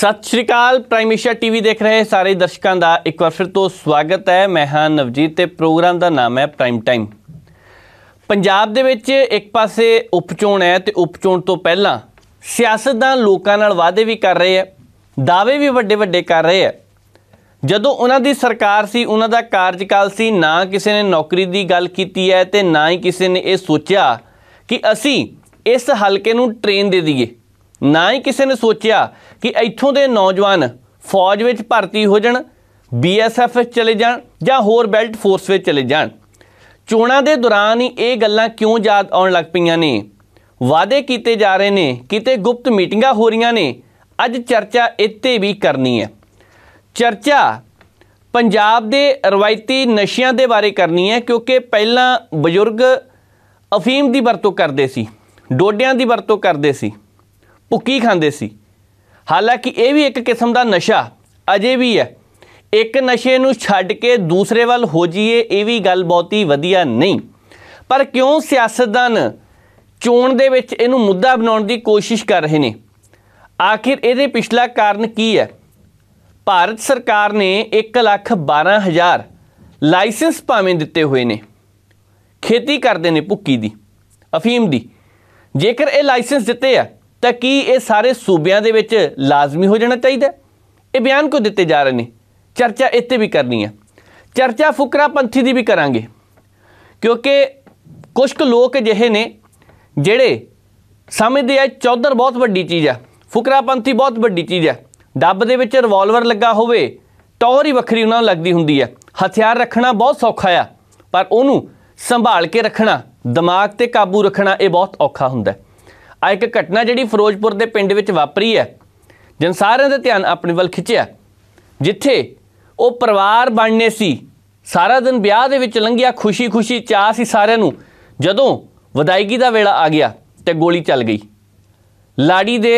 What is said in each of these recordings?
ਸਤਿ ਸ਼੍ਰੀ ਅਕਾਲ ਪ੍ਰਾਈਮ ਏਸ਼ੀਆ ਟੀਵੀ ਦੇਖ ਰਹੇ ਸਾਰੇ ਦਰਸ਼ਕਾਂ ਦਾ ਇੱਕ ਵਾਰ ਫਿਰ ਤੋਂ ਸਵਾਗਤ ਹੈ ਮੈਂ ਹਾਂ ਨਵਜੀਤ ਤੇ ਪ੍ਰੋਗਰਾਮ ਦਾ ਨਾਮ ਹੈ ਪ੍ਰਾਈਮ ਟਾਈਮ ਪੰਜਾਬ ਦੇ ਵਿੱਚ ਇੱਕ ਪਾਸੇ ਉਪਚੋਣ ਹੈ ਤੇ ਉਪਚੋਣ ਤੋਂ ਪਹਿਲਾਂ ਸਿਆਸਤਦਾਨ ਲੋਕਾਂ ਨਾਲ ਵਾਅਦੇ ਵੀ ਕਰ ਰਹੇ ਆ ਦਾਅਵੇ ਵੀ ਵੱਡੇ ਵੱਡੇ ਕਰ ਰਹੇ ਆ ਜਦੋਂ ਉਹਨਾਂ ਦੀ ਸਰਕਾਰ ਸੀ ਉਹਨਾਂ ਦਾ ਕਾਰਜਕਾਲ ਸੀ ਨਾ ਕਿਸੇ ਨੇ ਨੌਕਰੀ ਦੀ ਗੱਲ ਕੀਤੀ ਹੈ ਤੇ ਨਾ ਹੀ ਕਿਸੇ ਨੇ ਇਹ ਸੋਚਿਆ ਕਿ ਅਸੀਂ ਇਸ ਹਲਕੇ ਨੂੰ ਟ੍ਰੇਨ ਦੇ ਦਈਏ ਨਾ ਹੀ ਕਿਸੇ ਨੇ ਸੋਚਿਆ ਕਿ ਇੱਥੋਂ ਦੇ ਨੌਜਵਾਨ ਫੌਜ ਵਿੱਚ ਭਰਤੀ ਹੋ ਜਾਣ ਬੀਐਸਐਫ ਵਿੱਚ ਚਲੇ ਜਾਣ ਜਾਂ ਹੋਰ ਬੈਲਟ ਫੋਰਸ ਵਿੱਚ ਚਲੇ ਜਾਣ ਚੋਣਾਂ ਦੇ ਦੌਰਾਨ ਹੀ ਇਹ ਗੱਲਾਂ ਕਿਉਂ ਯਾਦ ਆਉਣ ਲੱਗ ਪਈਆਂ ਨੇ ਵਾਅਦੇ ਕੀਤੇ ਜਾ ਰਹੇ ਨੇ ਕਿਤੇ ਗੁਪਤ ਮੀਟਿੰਗਾਂ ਹੋ ਰਹੀਆਂ ਨੇ ਅੱਜ ਚਰਚਾ ਇੱਥੇ ਵੀ ਕਰਨੀ ਹੈ ਚਰਚਾ ਪੰਜਾਬ ਦੇ ਰਵਾਇਤੀ ਨਸ਼ਿਆਂ ਦੇ ਬਾਰੇ ਕਰਨੀ ਹੈ ਕਿਉਂਕਿ ਪਹਿਲਾਂ ਬਜ਼ੁਰਗ ਅਫੀਮ ਦੀ ਵਰਤੋਂ ਕਰਦੇ ਸੀ ਡੋਡਿਆਂ ਦੀ ਵਰਤੋਂ ਕਰਦੇ ਸੀ ਉਹ ਕੀ ਖਾਂਦੇ ਸੀ ਹਾਲਾਂਕਿ ਇਹ ਵੀ ਇੱਕ ਕਿਸਮ ਦਾ ਨਸ਼ਾ ਅਜੇ ਵੀ ਹੈ ਇੱਕ ਨਸ਼ੇ ਨੂੰ ਛੱਡ ਕੇ ਦੂਸਰੇ ਵੱਲ ਹੋ ਜਾਈਏ ਇਹ ਵੀ ਗੱਲ ਬਹੁਤੀ ਵਧੀਆ ਨਹੀਂ ਪਰ ਕਿਉਂ ਸਿਆਸਤਦਾਨ ਚੋਣ ਦੇ ਵਿੱਚ ਇਹਨੂੰ ਮੁੱਦਾ ਬਣਾਉਣ ਦੀ ਕੋਸ਼ਿਸ਼ ਕਰ ਰਹੇ ਨੇ ਆਖਿਰ ਇਹਦੇ ਪਿਛਲਾ ਕਾਰਨ ਕੀ ਹੈ ਭਾਰਤ ਸਰਕਾਰ ਨੇ 112000 ਲਾਇਸੈਂਸ ਭਾਵੇਂ ਦਿੱਤੇ ਹੋਏ ਨੇ ਖੇਤੀ ਕਰਦੇ ਨੇ ਭੁੱਕੀ ਦੀ ਅਫੀਮ ਦੀ ਜੇਕਰ ਇਹ ਲਾਇਸੈਂਸ ਦਿੱਤੇ ਆ ਤਾਂ ਕੀ ਇਹ ਸਾਰੇ ਸੂਬਿਆਂ ਦੇ ਵਿੱਚ ਲਾਜ਼ਮੀ ਹੋ ਜਾਣਾ ਚਾਹੀਦਾ ਇਹ ਬਿਆਨ ਕੋ ਦਿੱਤੇ ਜਾ ਰਹੇ ਨੇ ਚਰਚਾ ਇੱਥੇ ਵੀ ਕਰਨੀ ਹੈ ਚਰਚਾ ਫੁਕਰਾ ਪੰਥੀ ਦੀ ਵੀ ਕਰਾਂਗੇ ਕਿਉਂਕਿ ਕੁਝ ਕੁ ਲੋਕ ਅਜਿਹੇ ਨੇ ਜਿਹੜੇ ਸਮਝਦੇ ਆ ਚੌਧਰ ਬਹੁਤ ਵੱਡੀ ਚੀਜ਼ ਆ ਫੁਕਰਾ ਪੰਥੀ ਬਹੁਤ ਵੱਡੀ ਚੀਜ਼ ਆ ਡੱਬ ਦੇ ਵਿੱਚ ਰਿਵਾਲਵਰ ਲੱਗਾ ਹੋਵੇ ਟੌਰ ਹੀ ਵੱਖਰੀ ਉਹਨਾਂ ਨੂੰ ਲੱਗਦੀ ਹੁੰਦੀ ਹੈ ਹਥਿਆਰ ਰੱਖਣਾ ਬਹੁਤ ਸੌਖਾ ਆ ਪਰ ਉਹਨੂੰ ਸੰਭਾਲ ਕੇ ਰੱਖਣਾ ਦਿਮਾਗ ਤੇ ਕਾਬੂ ਰੱਖਣਾ ਇਹ ਬਹੁਤ ਔਖਾ ਹੁੰਦਾ ਹੈ ਆ ਇੱਕ ਘਟਨਾ ਜਿਹੜੀ ਫਿਰੋਜ਼ਪੁਰ ਦੇ ਪਿੰਡ ਵਿੱਚ ਵਾਪਰੀ ਹੈ ਜਨ ਸਾਰਿਆਂ ਦਾ ਧਿਆਨ ਆਪਣੇ ਵੱਲ ਖਿੱਚਿਆ ਜਿੱਥੇ ਉਹ ਪਰਿਵਾਰ ਬਣਨੇ ਸੀ ਸਾਰਾ ਦਿਨ ਵਿਆਹ ਦੇ ਵਿੱਚ ਲੰਘਿਆ ਖੁਸ਼ੀ-ਖੁਸ਼ੀ ਚਾਹ ਸੀ ਸਾਰਿਆਂ ਨੂੰ ਜਦੋਂ ਵਿਦਾਇਗੀ ਦਾ ਵੇਲਾ ਆ ਗਿਆ ਤੇ ਗੋਲੀ ਚੱਲ ਗਈ ਲਾੜੀ ਦੇ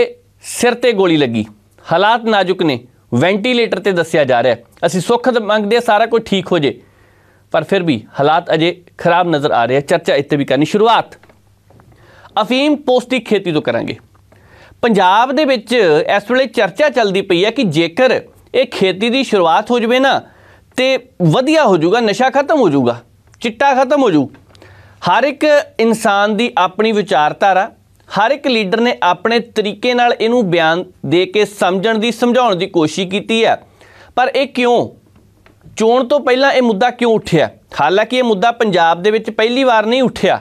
ਸਿਰ ਤੇ ਗੋਲੀ ਲੱਗੀ ਹਾਲਾਤ ਨਾਜ਼ੁਕ ਨੇ ਵੈਂਟੀਲੇਟਰ ਤੇ ਦੱਸਿਆ ਜਾ ਰਿਹਾ ਅਸੀਂ ਸੁੱਖ ਮੰਗਦੇ ਸਾਰਾ ਕੁਝ ਠੀਕ ਹੋ ਜੇ ਪਰ ਫਿਰ ਵੀ ਹਾਲਾਤ ਅਜੇ ਖਰਾਬ ਨਜ਼ਰ ਆ ਰਹੇ ਚਰਚਾ ਇੱਥੇ ਵੀ ਕਰਨੀ ਸ਼ੁਰੂਆਤ ਅਫੀਮ ਪੋਸਟਿਕ ਖੇਤੀ ਤੋਂ ਕਰਾਂਗੇ ਪੰਜਾਬ ਦੇ ਵਿੱਚ ਇਸ ਵੇਲੇ ਚਰਚਾ ਚੱਲਦੀ ਪਈ ਹੈ ਕਿ ਜੇਕਰ ਇਹ ਖੇਤੀ ਦੀ ਸ਼ੁਰੂਆਤ ਹੋ ਜਵੇ ਨਾ ਤੇ ਵਧੀਆ ਹੋ ਜਾਊਗਾ ਨਸ਼ਾ ਖਤਮ ਹੋ ਜਾਊਗਾ ਚਿੱਟਾ ਖਤਮ ਹੋ ਜਾਊ ਹਰ ਇੱਕ ਇਨਸਾਨ ਦੀ ਆਪਣੀ ਵਿਚਾਰਧਾਰਾ ਹਰ ਇੱਕ ਲੀਡਰ ਨੇ ਆਪਣੇ ਤਰੀਕੇ ਨਾਲ ਇਹਨੂੰ ਬਿਆਨ ਦੇ ਕੇ ਸਮਝਣ ਦੀ ਸਮਝਾਉਣ ਦੀ ਕੋਸ਼ਿਸ਼ ਕੀਤੀ ਹੈ ਪਰ ਇਹ ਕਿਉਂ ਚੋਣ ਤੋਂ ਪਹਿਲਾਂ ਇਹ ਮੁੱਦਾ ਕਿਉਂ ਉੱਠਿਆ ਹਾਲਾਂਕਿ ਇਹ ਮੁੱਦਾ ਪੰਜਾਬ ਦੇ ਵਿੱਚ ਪਹਿਲੀ ਵਾਰ ਨਹੀਂ ਉੱਠਿਆ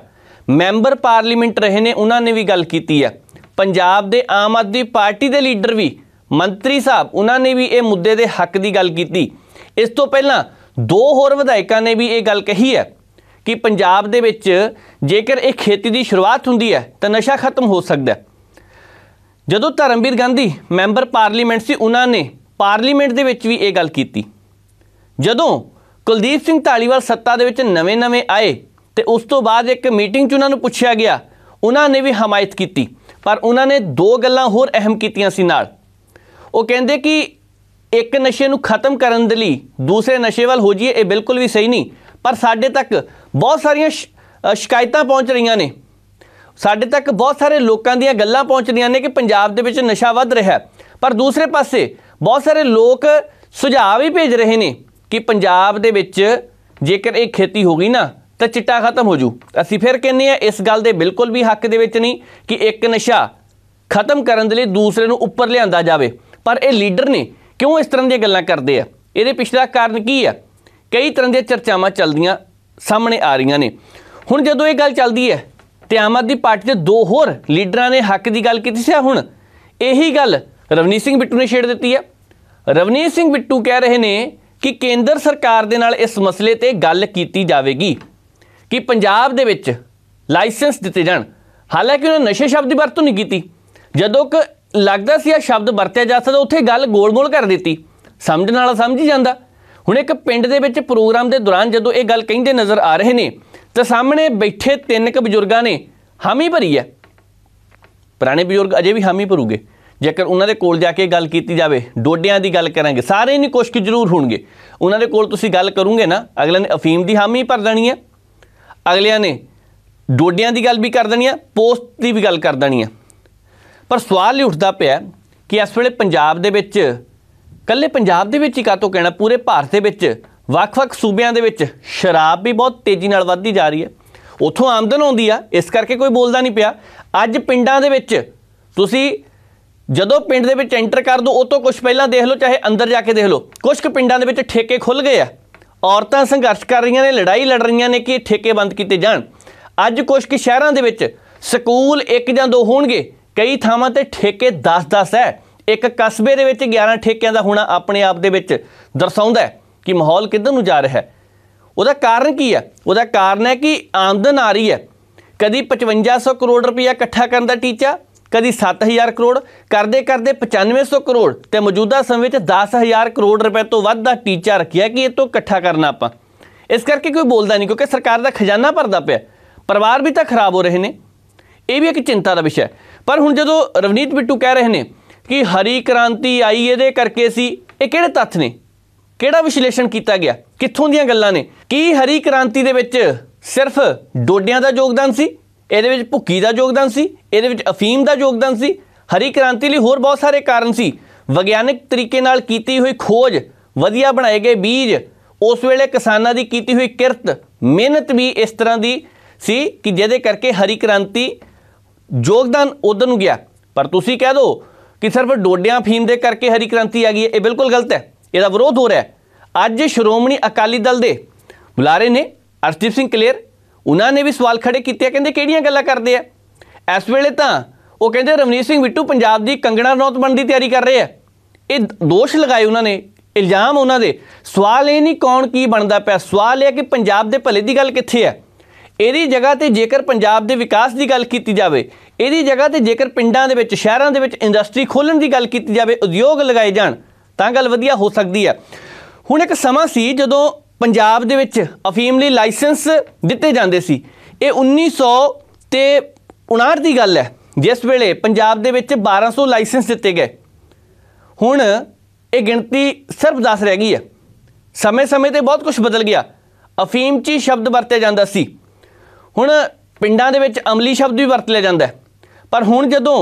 ਮੈਂਬਰ ਪਾਰਲੀਮੈਂਟ ਰਹੇ ਨੇ ਉਹਨਾਂ ਨੇ ਵੀ ਗੱਲ ਕੀਤੀ ਹੈ ਪੰਜਾਬ ਦੇ ਆਮ ਆਦਮੀ ਪਾਰਟੀ ਦੇ ਲੀਡਰ ਵੀ ਮੰਤਰੀ ਸਾਹਿਬ ਉਹਨਾਂ ਨੇ ਵੀ ਇਹ ਮੁੱਦੇ ਦੇ ਹੱਕ ਦੀ ਗੱਲ ਕੀਤੀ ਇਸ ਤੋਂ ਪਹਿਲਾਂ ਦੋ ਹੋਰ ਵਿਧਾਇਕਾਂ ਨੇ ਵੀ ਇਹ ਗੱਲ ਕਹੀ ਹੈ ਕਿ ਪੰਜਾਬ ਦੇ ਵਿੱਚ ਜੇਕਰ ਇਹ ਖੇਤੀ ਦੀ ਸ਼ੁਰੂਆਤ ਹੁੰਦੀ ਹੈ ਤਾਂ ਨਸ਼ਾ ਖਤਮ ਹੋ ਸਕਦਾ ਜਦੋਂ ਧਰਮਵੀਰ ਗਾਂਧੀ ਮੈਂਬਰ ਪਾਰਲੀਮੈਂਟ ਸੀ ਉਹਨਾਂ ਨੇ ਪਾਰਲੀਮੈਂਟ ਦੇ ਵਿੱਚ ਵੀ ਇਹ ਗੱਲ ਕੀਤੀ ਜਦੋਂ ਕੁਲਦੀਪ ਸਿੰਘ ਢਾਲੀਵਾਲ ਸੱਤਾ ਦੇ ਵਿੱਚ ਨਵੇਂ-ਨਵੇਂ ਆਏ ਤੇ ਉਸ ਤੋਂ ਬਾਅਦ ਇੱਕ ਮੀਟਿੰਗ 'ਚ ਉਹਨਾਂ ਨੂੰ ਪੁੱਛਿਆ ਗਿਆ ਉਹਨਾਂ ਨੇ ਵੀ ਹਮਾਇਤ ਕੀਤੀ ਪਰ ਉਹਨਾਂ ਨੇ ਦੋ ਗੱਲਾਂ ਹੋਰ ਅਹਿਮ ਕੀਤੀਆਂ ਸੀ ਨਾਲ ਉਹ ਕਹਿੰਦੇ ਕਿ ਇੱਕ ਨਸ਼ੇ ਨੂੰ ਖਤਮ ਕਰਨ ਦੇ ਲਈ ਦੂਸਰੇ ਨਸ਼ੇ ਵੱਲ ਹੋ ਜਾਈਏ ਇਹ ਬਿਲਕੁਲ ਵੀ ਸਹੀ ਨਹੀਂ ਪਰ ਸਾਡੇ ਤੱਕ ਬਹੁਤ ਸਾਰੀਆਂ ਸ਼ਿਕਾਇਤਾਂ ਪਹੁੰਚ ਰਹੀਆਂ ਨੇ ਸਾਡੇ ਤੱਕ ਬਹੁਤ ਸਾਰੇ ਲੋਕਾਂ ਦੀਆਂ ਗੱਲਾਂ ਪਹੁੰਚ ਰਹੀਆਂ ਨੇ ਕਿ ਪੰਜਾਬ ਦੇ ਵਿੱਚ ਨਸ਼ਾ ਵੱਧ ਰਿਹਾ ਹੈ ਪਰ ਦੂਸਰੇ ਪਾਸੇ ਬਹੁਤ ਸਾਰੇ ਲੋਕ ਸੁਝਾਅ ਵੀ ਭੇਜ ਰਹੇ ਨੇ ਕਿ ਪੰਜਾਬ ਦੇ ਵਿੱਚ ਜੇਕਰ ਇਹ ਖੇਤੀ ਹੋ ਗਈ ਨਾ ਤਾਂ ਚਿੱਟਾ ਖਤਮ ਹੋ ਜੂ ਅਸੀਂ ਫਿਰ ਕਹਿੰਨੇ ਆ ਇਸ ਗੱਲ ਦੇ ਬਿਲਕੁਲ ਵੀ ਹੱਕ ਦੇ ਵਿੱਚ ਨਹੀਂ ਕਿ ਇੱਕ ਨਸ਼ਾ ਖਤਮ ਕਰਨ ਦੇ ਲਈ ਦੂਸਰੇ ਨੂੰ ਉੱਪਰ ਲਿਆਂਦਾ ਜਾਵੇ ਪਰ ਇਹ ਲੀਡਰ ਨੇ ਕਿਉਂ ਇਸ ਤਰ੍ਹਾਂ ਦੀਆਂ ਗੱਲਾਂ ਕਰਦੇ ਆ ਇਹਦੇ ਪਿਛਲਾ ਕਾਰਨ ਕੀ ਆ ਕਈ ਤਰ੍ਹਾਂ ਦੀਆਂ ਚਰਚਾਵਾਂ ਚੱਲਦੀਆਂ ਸਾਹਮਣੇ ਆ ਰਹੀਆਂ ਨੇ ਹੁਣ ਜਦੋਂ ਇਹ ਗੱਲ ਚੱਲਦੀ ਹੈ ਤੇ ਆਮ ਆਦਮੀ ਪਾਰਟੀ ਦੇ ਦੋ ਹੋਰ ਲੀਡਰਾਂ ਨੇ ਹੱਕ ਦੀ ਗੱਲ ਕੀਤੀ ਸੀ ਹੁਣ ਇਹੀ ਗੱਲ ਰਵਨੀਤ ਸਿੰਘ ਬਿੱਟੂ ਨੇ ਛੇੜ ਦਿੱਤੀ ਹੈ ਰਵਨੀਤ ਸਿੰਘ ਬਿੱਟੂ ਕਹਿ ਰਹੇ ਨੇ ਕਿ ਕੇਂਦਰ ਸਰਕਾਰ ਦੇ ਨਾਲ ਇਸ ਮਸਲੇ ਤੇ ਗੱਲ ਕੀਤੀ ਜਾਵੇਗੀ ਕਿ ਪੰਜਾਬ ਦੇ ਵਿੱਚ ਲਾਇਸੈਂਸ ਦਿੱਤੇ ਜਾਣ ਹਾਲਾਂਕਿ ਉਹਨਾਂ ਨਸ਼ੇ ਸ਼ਬਦ ਦੀ ਵਰਤੋਂ ਨਹੀਂ ਕੀਤੀ ਜਦੋਂ ਕਿ ਲੱਗਦਾ ਸੀ ਇਹ ਸ਼ਬਦ ਵਰਤਿਆ ਜਾ ਸਕਦਾ ਉੱਥੇ ਗੱਲ ਗੋਲ-ਗੋਲ ਕਰ ਦਿੱਤੀ ਸਮਝਣ ਵਾਲਾ ਸਮਝ ਹੀ ਜਾਂਦਾ ਹੁਣ ਇੱਕ ਪਿੰਡ ਦੇ ਵਿੱਚ ਪ੍ਰੋਗਰਾਮ ਦੇ ਦੌਰਾਨ ਜਦੋਂ ਇਹ ਗੱਲ ਕਹਿੰਦੇ ਨਜ਼ਰ ਆ ਰਹੇ ਨੇ ਤਾਂ ਸਾਹਮਣੇ ਬੈਠੇ ਤਿੰਨ ਕੁ ਬਜ਼ੁਰਗਾਂ ਨੇ ਹਾਮੀ ਭਰੀ ਹੈ ਪੁਰਾਣੇ ਬਜ਼ੁਰਗ ਅਜੇ ਵੀ ਹਾਮੀ ਭਰੂਗੇ ਜੇਕਰ ਉਹਨਾਂ ਦੇ ਕੋਲ ਜਾ ਕੇ ਗੱਲ ਕੀਤੀ ਜਾਵੇ ਡੋਡਿਆਂ ਦੀ ਗੱਲ ਕਰਾਂਗੇ ਸਾਰੇ ਨਹੀਂ ਕੋਸ਼ਿਸ਼ ਜ਼ਰੂਰ ਹੋਣਗੇ ਉਹਨਾਂ ਦੇ ਕੋਲ ਤੁਸੀਂ ਗੱਲ ਕਰੋਗੇ ਨਾ ਅਗਲੇ ਨੇ ਅਫੀਮ ਦੀ ਹਾਮੀ ਭਰ ਦੇਣੀ ਹੈ ਅਗਲਿਆਂ ਨੇ ਡੋਡਿਆਂ ਦੀ ਗੱਲ ਵੀ ਕਰ ਦੇਣੀ ਆ ਪੋਸਟ ਦੀ ਵੀ ਗੱਲ ਕਰ ਦੇਣੀ ਆ ਪਰ ਸਵਾਲ ਇਹ ਉੱਠਦਾ ਪਿਆ ਕਿ ਇਸ ਵੇਲੇ ਪੰਜਾਬ ਦੇ ਵਿੱਚ ਕੱਲੇ ਪੰਜਾਬ ਦੇ ਵਿੱਚ ਹੀ ਕਾਤੋਂ ਕਹਿਣਾ ਪੂਰੇ ਭਾਰਤ ਦੇ ਵਿੱਚ ਵੱਖ-ਵੱਖ ਸੂਬਿਆਂ ਦੇ ਵਿੱਚ ਸ਼ਰਾਬ ਵੀ ਬਹੁਤ ਤੇਜ਼ੀ ਨਾਲ ਵੱਧਦੀ ਜਾ ਰਹੀ ਹੈ ਉਥੋਂ ਆਮਦਨ ਆਉਂਦੀ ਆ ਇਸ ਕਰਕੇ ਕੋਈ ਬੋਲਦਾ ਨਹੀਂ ਪਿਆ ਅੱਜ ਪਿੰਡਾਂ ਦੇ ਵਿੱਚ ਤੁਸੀਂ ਜਦੋਂ ਪਿੰਡ ਦੇ ਵਿੱਚ ਐਂਟਰ ਕਰ ਦੋ ਉਹ ਤੋਂ ਕੁਝ ਪਹਿਲਾਂ ਦੇਖ ਲਓ ਚਾਹੇ ਅੰਦਰ ਜਾ ਕੇ ਦੇਖ ਲਓ ਕੁਝ ਕੁ ਪਿੰਡਾਂ ਦੇ ਵਿੱਚ ਠੇਕੇ ਖੁੱਲ ਗਏ ਆ ਔਰਤਾਂ ਸੰਘਰਸ਼ ਕਰ ਰਹੀਆਂ ਨੇ ਲੜਾਈ ਲੜ ਰਹੀਆਂ ਨੇ ਕਿ ਠੇਕੇ ਬੰਦ ਕੀਤੇ ਜਾਣ ਅੱਜ ਕੁਝ ਕਿ ਸ਼ਹਿਰਾਂ ਦੇ ਵਿੱਚ ਸਕੂਲ ਇੱਕ ਜਾਂ ਦੋ ਹੋਣਗੇ ਕਈ ਥਾਵਾਂ ਤੇ ਠੇਕੇ 10-10 ਹੈ ਇੱਕ ਕਸਬੇ ਦੇ ਵਿੱਚ 11 ਠੇਕਿਆਂ ਦਾ ਹੋਣਾ ਆਪਣੇ ਆਪ ਦੇ ਵਿੱਚ ਦਰਸਾਉਂਦਾ ਹੈ ਕਿ ਮਾਹੌਲ ਕਿੱਧਰ ਨੂੰ ਜਾ ਰਿਹਾ ਹੈ ਉਹਦਾ ਕਾਰਨ ਕੀ ਹੈ ਉਹਦਾ ਕਾਰਨ ਹੈ ਕਿ ਆਮਦਨ ਆ ਰਹੀ ਹੈ ਕਦੀ 5500 ਕਰੋੜ ਰੁਪਇਆ ਇਕੱਠਾ ਕਰਨ ਦਾ ਟੀਚਾ ਕਦੀ 7000 ਕਰੋੜ ਕਰਦੇ ਕਰਦੇ 9500 ਕਰੋੜ ਤੇ ਮੌਜੂਦਾ ਸਮੇਂ ਵਿੱਚ 10000 ਕਰੋੜ ਰੁਪਏ ਤੋਂ ਵੱਧ ਦਾ ਟੀਚਾ ਰੱਖਿਆ ਕਿ ਇਹ ਤੋਂ ਇਕੱਠਾ ਕਰਨਾ ਆਪਾਂ ਇਸ ਕਰਕੇ ਕੋਈ ਬੋਲਦਾ ਨਹੀਂ ਕਿਉਂਕਿ ਸਰਕਾਰ ਦਾ ਖਜ਼ਾਨਾ ਭਰਦਾ ਪਿਆ ਪਰਿਵਾਰ ਵੀ ਤਾਂ ਖਰਾਬ ਹੋ ਰਹੇ ਨੇ ਇਹ ਵੀ ਇੱਕ ਚਿੰਤਾ ਦਾ ਵਿਸ਼ਾ ਹੈ ਪਰ ਹੁਣ ਜਦੋਂ ਰਵਨੀਤ ਬਿੱਟੂ ਕਹਿ ਰਹੇ ਨੇ ਕਿ ਹਰੀ ਕ੍ਰਾਂਤੀ ਆਈ ਇਹਦੇ ਕਰਕੇ ਸੀ ਇਹ ਕਿਹੜੇ ਤੱਥ ਨੇ ਕਿਹੜਾ ਵਿਸ਼ਲੇਸ਼ਣ ਕੀਤਾ ਗਿਆ ਕਿੱਥੋਂ ਦੀਆਂ ਗੱਲਾਂ ਨੇ ਕੀ ਹਰੀ ਕ੍ਰਾਂਤੀ ਦੇ ਵਿੱਚ ਸਿਰਫ ਡੋਡਿਆਂ ਦਾ ਯੋਗਦਾਨ ਸੀ ਇਹਦੇ ਵਿੱਚ ਭੁੱਕੀ ਦਾ ਯੋਗਦਾਨ ਸੀ ਇਹਦੇ ਵਿੱਚ ਅਫੀਮ ਦਾ ਯੋਗਦਾਨ ਸੀ ਹਰੀ ਕ੍ਰਾਂਤੀ ਲਈ ਹੋਰ ਬਹੁਤ ਸਾਰੇ ਕਾਰਨ ਸੀ ਵਿਗਿਆਨਿਕ ਤਰੀਕੇ ਨਾਲ ਕੀਤੀ ਹੋਈ ਖੋਜ ਵਧੀਆ ਬਣਾਏ ਗਏ ਬੀਜ ਉਸ ਵੇਲੇ ਕਿਸਾਨਾਂ ਦੀ ਕੀਤੀ ਹੋਈ ਕਿਰਤ ਮਿਹਨਤ ਵੀ ਇਸ ਤਰ੍ਹਾਂ ਦੀ ਸੀ ਕਿ ਜਿਹਦੇ ਕਰਕੇ ਹਰੀ ਕ੍ਰਾਂਤੀ ਯੋਗਦਾਨ ਉਧਰ ਨੂੰ ਗਿਆ ਪਰ ਤੁਸੀਂ ਕਹਿ ਦੋ ਕਿ ਸਿਰਫ ਡੋਡਿਆਂ ਫੀਮ ਦੇ ਕਰਕੇ ਹਰੀ ਕ੍ਰਾਂਤੀ ਆ ਗਈ ਇਹ ਬਿਲਕੁਲ ਗਲਤ ਹੈ ਇਹਦਾ ਵਿਰੋਧ ਹੋ ਰਿਹਾ ਹੈ ਅੱਜ ਸ਼੍ਰੋਮਣੀ ਅਕਾਲੀ ਦਲ ਦੇ ਬੁਲਾਰੇ ਨੇ ਅਰਸ਼ਦੀਪ ਸਿੰਘ ਕਲੇਰ ਉਹਨਾਂ ਨੇ ਵੀ ਸਵਾਲ ਖੜੇ ਕੀਤੇ ਕਹਿੰਦੇ ਕਿਹੜੀਆਂ ਗੱਲਾਂ ਕਰਦੇ ਆ ਇਸ ਵੇਲੇ ਤਾਂ ਉਹ ਕਹਿੰਦੇ ਰਮਨੀਤ ਸਿੰਘ ਵਿੱਟੂ ਪੰਜਾਬ ਦੀ ਕੰਗਣਾ ਰਣੌਤ ਬਣ ਦੀ ਤਿਆਰੀ ਕਰ ਰਹੇ ਆ ਇਹ ਦੋਸ਼ ਲਗਾਏ ਉਹਨਾਂ ਨੇ ਇਲਜ਼ਾਮ ਉਹਨਾਂ ਦੇ ਸਵਾਲ ਇਹ ਨਹੀਂ ਕੌਣ ਕੀ ਬਣਦਾ ਪਿਆ ਸਵਾਲ ਇਹ ਕਿ ਪੰਜਾਬ ਦੇ ਭਲੇ ਦੀ ਗੱਲ ਕਿੱਥੇ ਹੈ ਇਹਦੀ ਜਗ੍ਹਾ ਤੇ ਜੇਕਰ ਪੰਜਾਬ ਦੇ ਵਿਕਾਸ ਦੀ ਗੱਲ ਕੀਤੀ ਜਾਵੇ ਇਹਦੀ ਜਗ੍ਹਾ ਤੇ ਜੇਕਰ ਪਿੰਡਾਂ ਦੇ ਵਿੱਚ ਸ਼ਹਿਰਾਂ ਦੇ ਵਿੱਚ ਇੰਡਸਟਰੀ ਖੋਲਣ ਦੀ ਗੱਲ ਕੀਤੀ ਜਾਵੇ ਉਦਯੋਗ ਲਗਾਏ ਜਾਣ ਤਾਂ ਗੱਲ ਵਧੀਆ ਹੋ ਸਕਦੀ ਹੈ ਹੁਣ ਇੱਕ ਸਮਾਂ ਸੀ ਜਦੋਂ ਪੰਜਾਬ ਦੇ ਵਿੱਚ ਅਫੀਮ ਲਈ ਲਾਇਸੈਂਸ ਦਿੱਤੇ ਜਾਂਦੇ ਸੀ ਇਹ 1900 ਤੇ 1959 ਦੀ ਗੱਲ ਹੈ ਜਿਸ ਵੇਲੇ ਪੰਜਾਬ ਦੇ ਵਿੱਚ 1200 ਲਾਇਸੈਂਸ ਦਿੱਤੇ ਗਏ ਹੁਣ ਇਹ ਗਿਣਤੀ ਸਿਰਫ 10 ਰਹਿ ਗਈ ਹੈ ਸਮੇਂ-ਸਮੇਂ ਤੇ ਬਹੁਤ ਕੁਝ ਬਦਲ ਗਿਆ ਅਫੀਮ ਚੀ ਸ਼ਬਦ ਵਰਤਿਆ ਜਾਂਦਾ ਸੀ ਹੁਣ ਪਿੰਡਾਂ ਦੇ ਵਿੱਚ ਅਮਲੀ ਸ਼ਬਦ ਵੀ ਵਰਤ ਲਿਆ ਜਾਂਦਾ ਪਰ ਹੁਣ ਜਦੋਂ